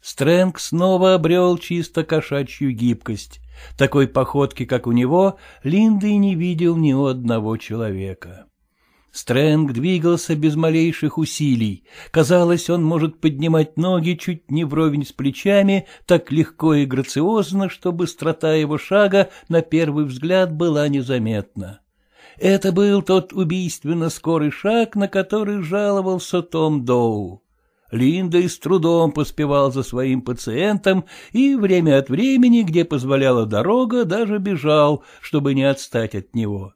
Стрэнг снова обрел чисто кошачью гибкость. Такой походки, как у него, Линды не видел ни у одного человека. Стрэнг двигался без малейших усилий. Казалось, он может поднимать ноги чуть не вровень с плечами, так легко и грациозно, что быстрота его шага на первый взгляд была незаметна. Это был тот убийственно скорый шаг, на который жаловался Том Доу. Линда и с трудом поспевал за своим пациентом и время от времени, где позволяла дорога, даже бежал, чтобы не отстать от него. —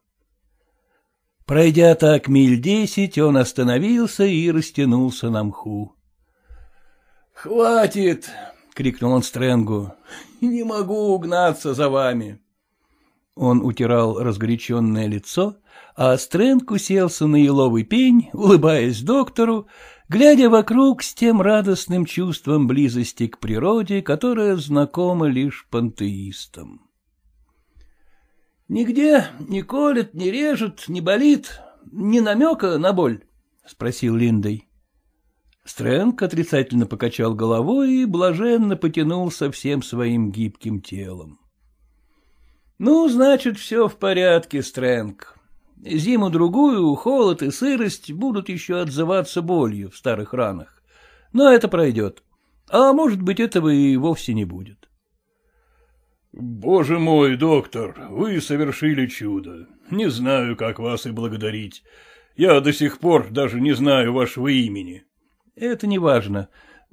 Пройдя так миль десять, он остановился и растянулся на мху. — Хватит! — крикнул он Стрэнгу. — Не могу угнаться за вами. Он утирал разгоряченное лицо, а Стрэнг уселся на еловый пень, улыбаясь доктору, глядя вокруг с тем радостным чувством близости к природе, которое знакомо лишь пантеистам. Нигде не колет, не режет, не болит, ни намека на боль? — спросил Линдой. Стрэнг отрицательно покачал головой и блаженно потянулся всем своим гибким телом. — Ну, значит, все в порядке, Стрэнг. Зиму-другую холод и сырость будут еще отзываться болью в старых ранах. Но это пройдет. А может быть, этого и вовсе не будет. «Боже мой, доктор, вы совершили чудо. Не знаю, как вас и благодарить. Я до сих пор даже не знаю вашего имени». «Это не важно.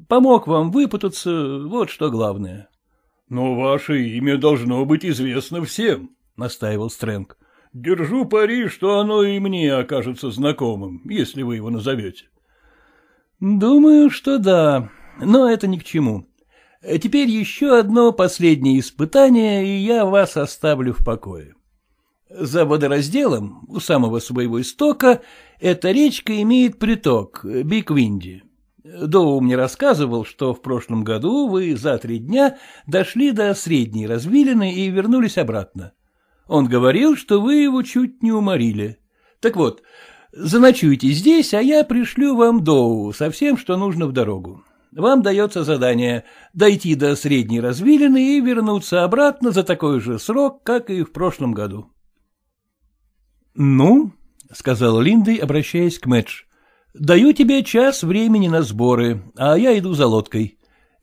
Помог вам выпутаться, вот что главное». «Но ваше имя должно быть известно всем», — настаивал Стрэнг. «Держу пари, что оно и мне окажется знакомым, если вы его назовете». «Думаю, что да, но это ни к чему. Э, теперь еще одно последнее испытание, и я вас оставлю в покое. За водоразделом, у самого своего истока, эта речка имеет приток, э, Биквинди. Доу мне рассказывал, что в прошлом году вы за три дня дошли до средней развилины и вернулись обратно. Он говорил, что вы его чуть не уморили. Так вот, заночуйте здесь, а я пришлю вам Доу со всем, что нужно в дорогу. Вам дается задание дойти до средней развилины и вернуться обратно за такой же срок, как и в прошлом году. — Ну, — сказал Линдой, обращаясь к Мэтч, — даю тебе час времени на сборы, а я иду за лодкой.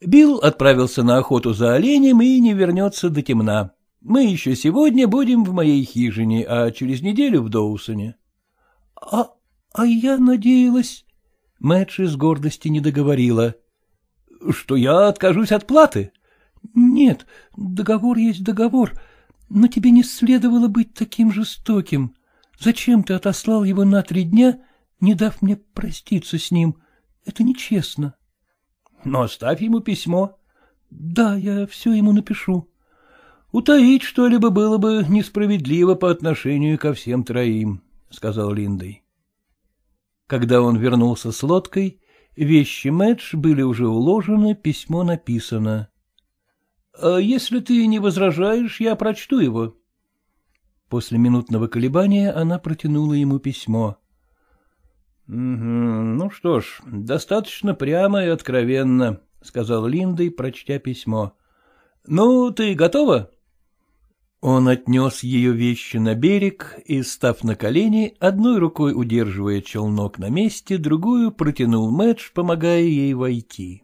Билл отправился на охоту за оленем и не вернется до темна. Мы еще сегодня будем в моей хижине, а через неделю в Доусоне. — А а я надеялась... Мэтч из гордости не договорила. Что я откажусь от платы? Нет, договор есть договор, но тебе не следовало быть таким жестоким. Зачем ты отослал его на три дня, не дав мне проститься с ним? Это нечестно. Но оставь ему письмо. Да, я все ему напишу. Утаить что-либо было бы несправедливо по отношению ко всем троим, — сказал Линдой. Когда он вернулся с лодкой, Вещи Мэдж были уже уложены, письмо написано. «А — Если ты не возражаешь, я прочту его. После минутного колебания она протянула ему письмо. — Угу, ну что ж, достаточно прямо и откровенно, — сказал Линдой, прочтя письмо. — Ну, ты готова? — он отнес ее вещи на берег и, став на колени, одной рукой удерживая челнок на месте, другую протянул Мэтч, помогая ей войти.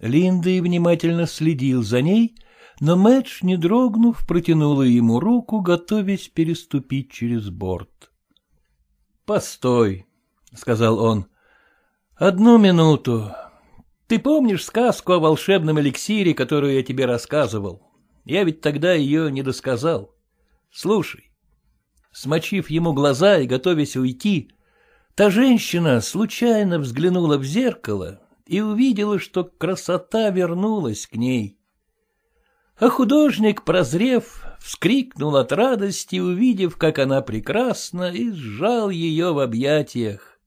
Линды внимательно следил за ней, но Мэтч, не дрогнув, протянула ему руку, готовясь переступить через борт. — Постой, — сказал он, — одну минуту. Ты помнишь сказку о волшебном эликсире, которую я тебе рассказывал? — я ведь тогда ее не досказал. Слушай. Смочив ему глаза и готовясь уйти, та женщина случайно взглянула в зеркало и увидела, что красота вернулась к ней. А художник, прозрев, вскрикнул от радости, увидев, как она прекрасна, и сжал ее в объятиях.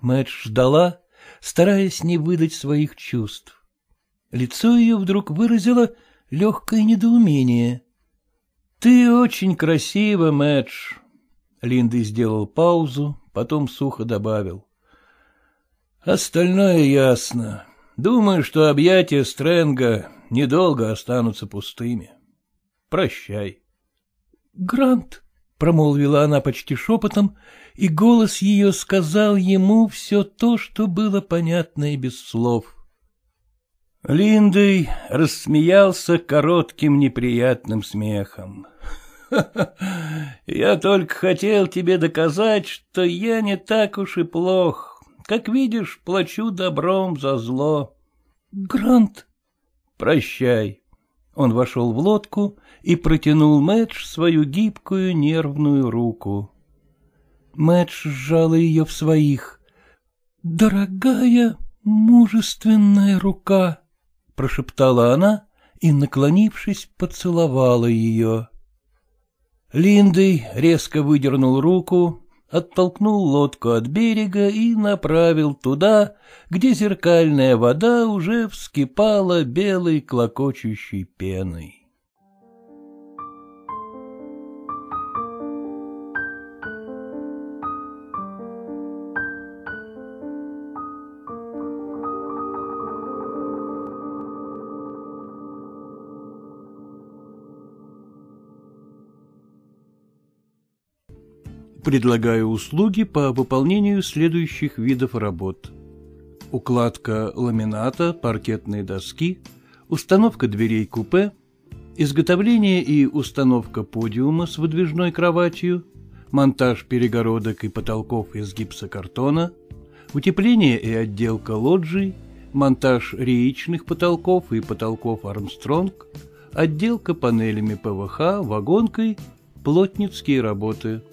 Мэтт ждала, стараясь не выдать своих чувств. Лицо ее вдруг выразило легкое недоумение. «Ты очень красива, Мэтч!» Линды сделал паузу, потом сухо добавил. «Остальное ясно. Думаю, что объятия Стрэнга недолго останутся пустыми. Прощай». «Грант», — промолвила она почти шепотом, и голос ее сказал ему все то, что было понятно и без слов. Линдой рассмеялся коротким неприятным смехом. «Я только хотел тебе доказать, что я не так уж и плох. Как видишь, плачу добром за зло». «Грант!» «Прощай». Он вошел в лодку и протянул Мэтч свою гибкую нервную руку. Мэтч сжала ее в своих. «Дорогая, мужественная рука!» — прошептала она и, наклонившись, поцеловала ее. Линдой резко выдернул руку, оттолкнул лодку от берега и направил туда, где зеркальная вода уже вскипала белой клокочущей пеной. Предлагаю услуги по выполнению следующих видов работ. Укладка ламината, паркетные доски, установка дверей купе, изготовление и установка подиума с выдвижной кроватью, монтаж перегородок и потолков из гипсокартона, утепление и отделка лоджий, монтаж реечных потолков и потолков «Армстронг», отделка панелями ПВХ, вагонкой, плотницкие работы –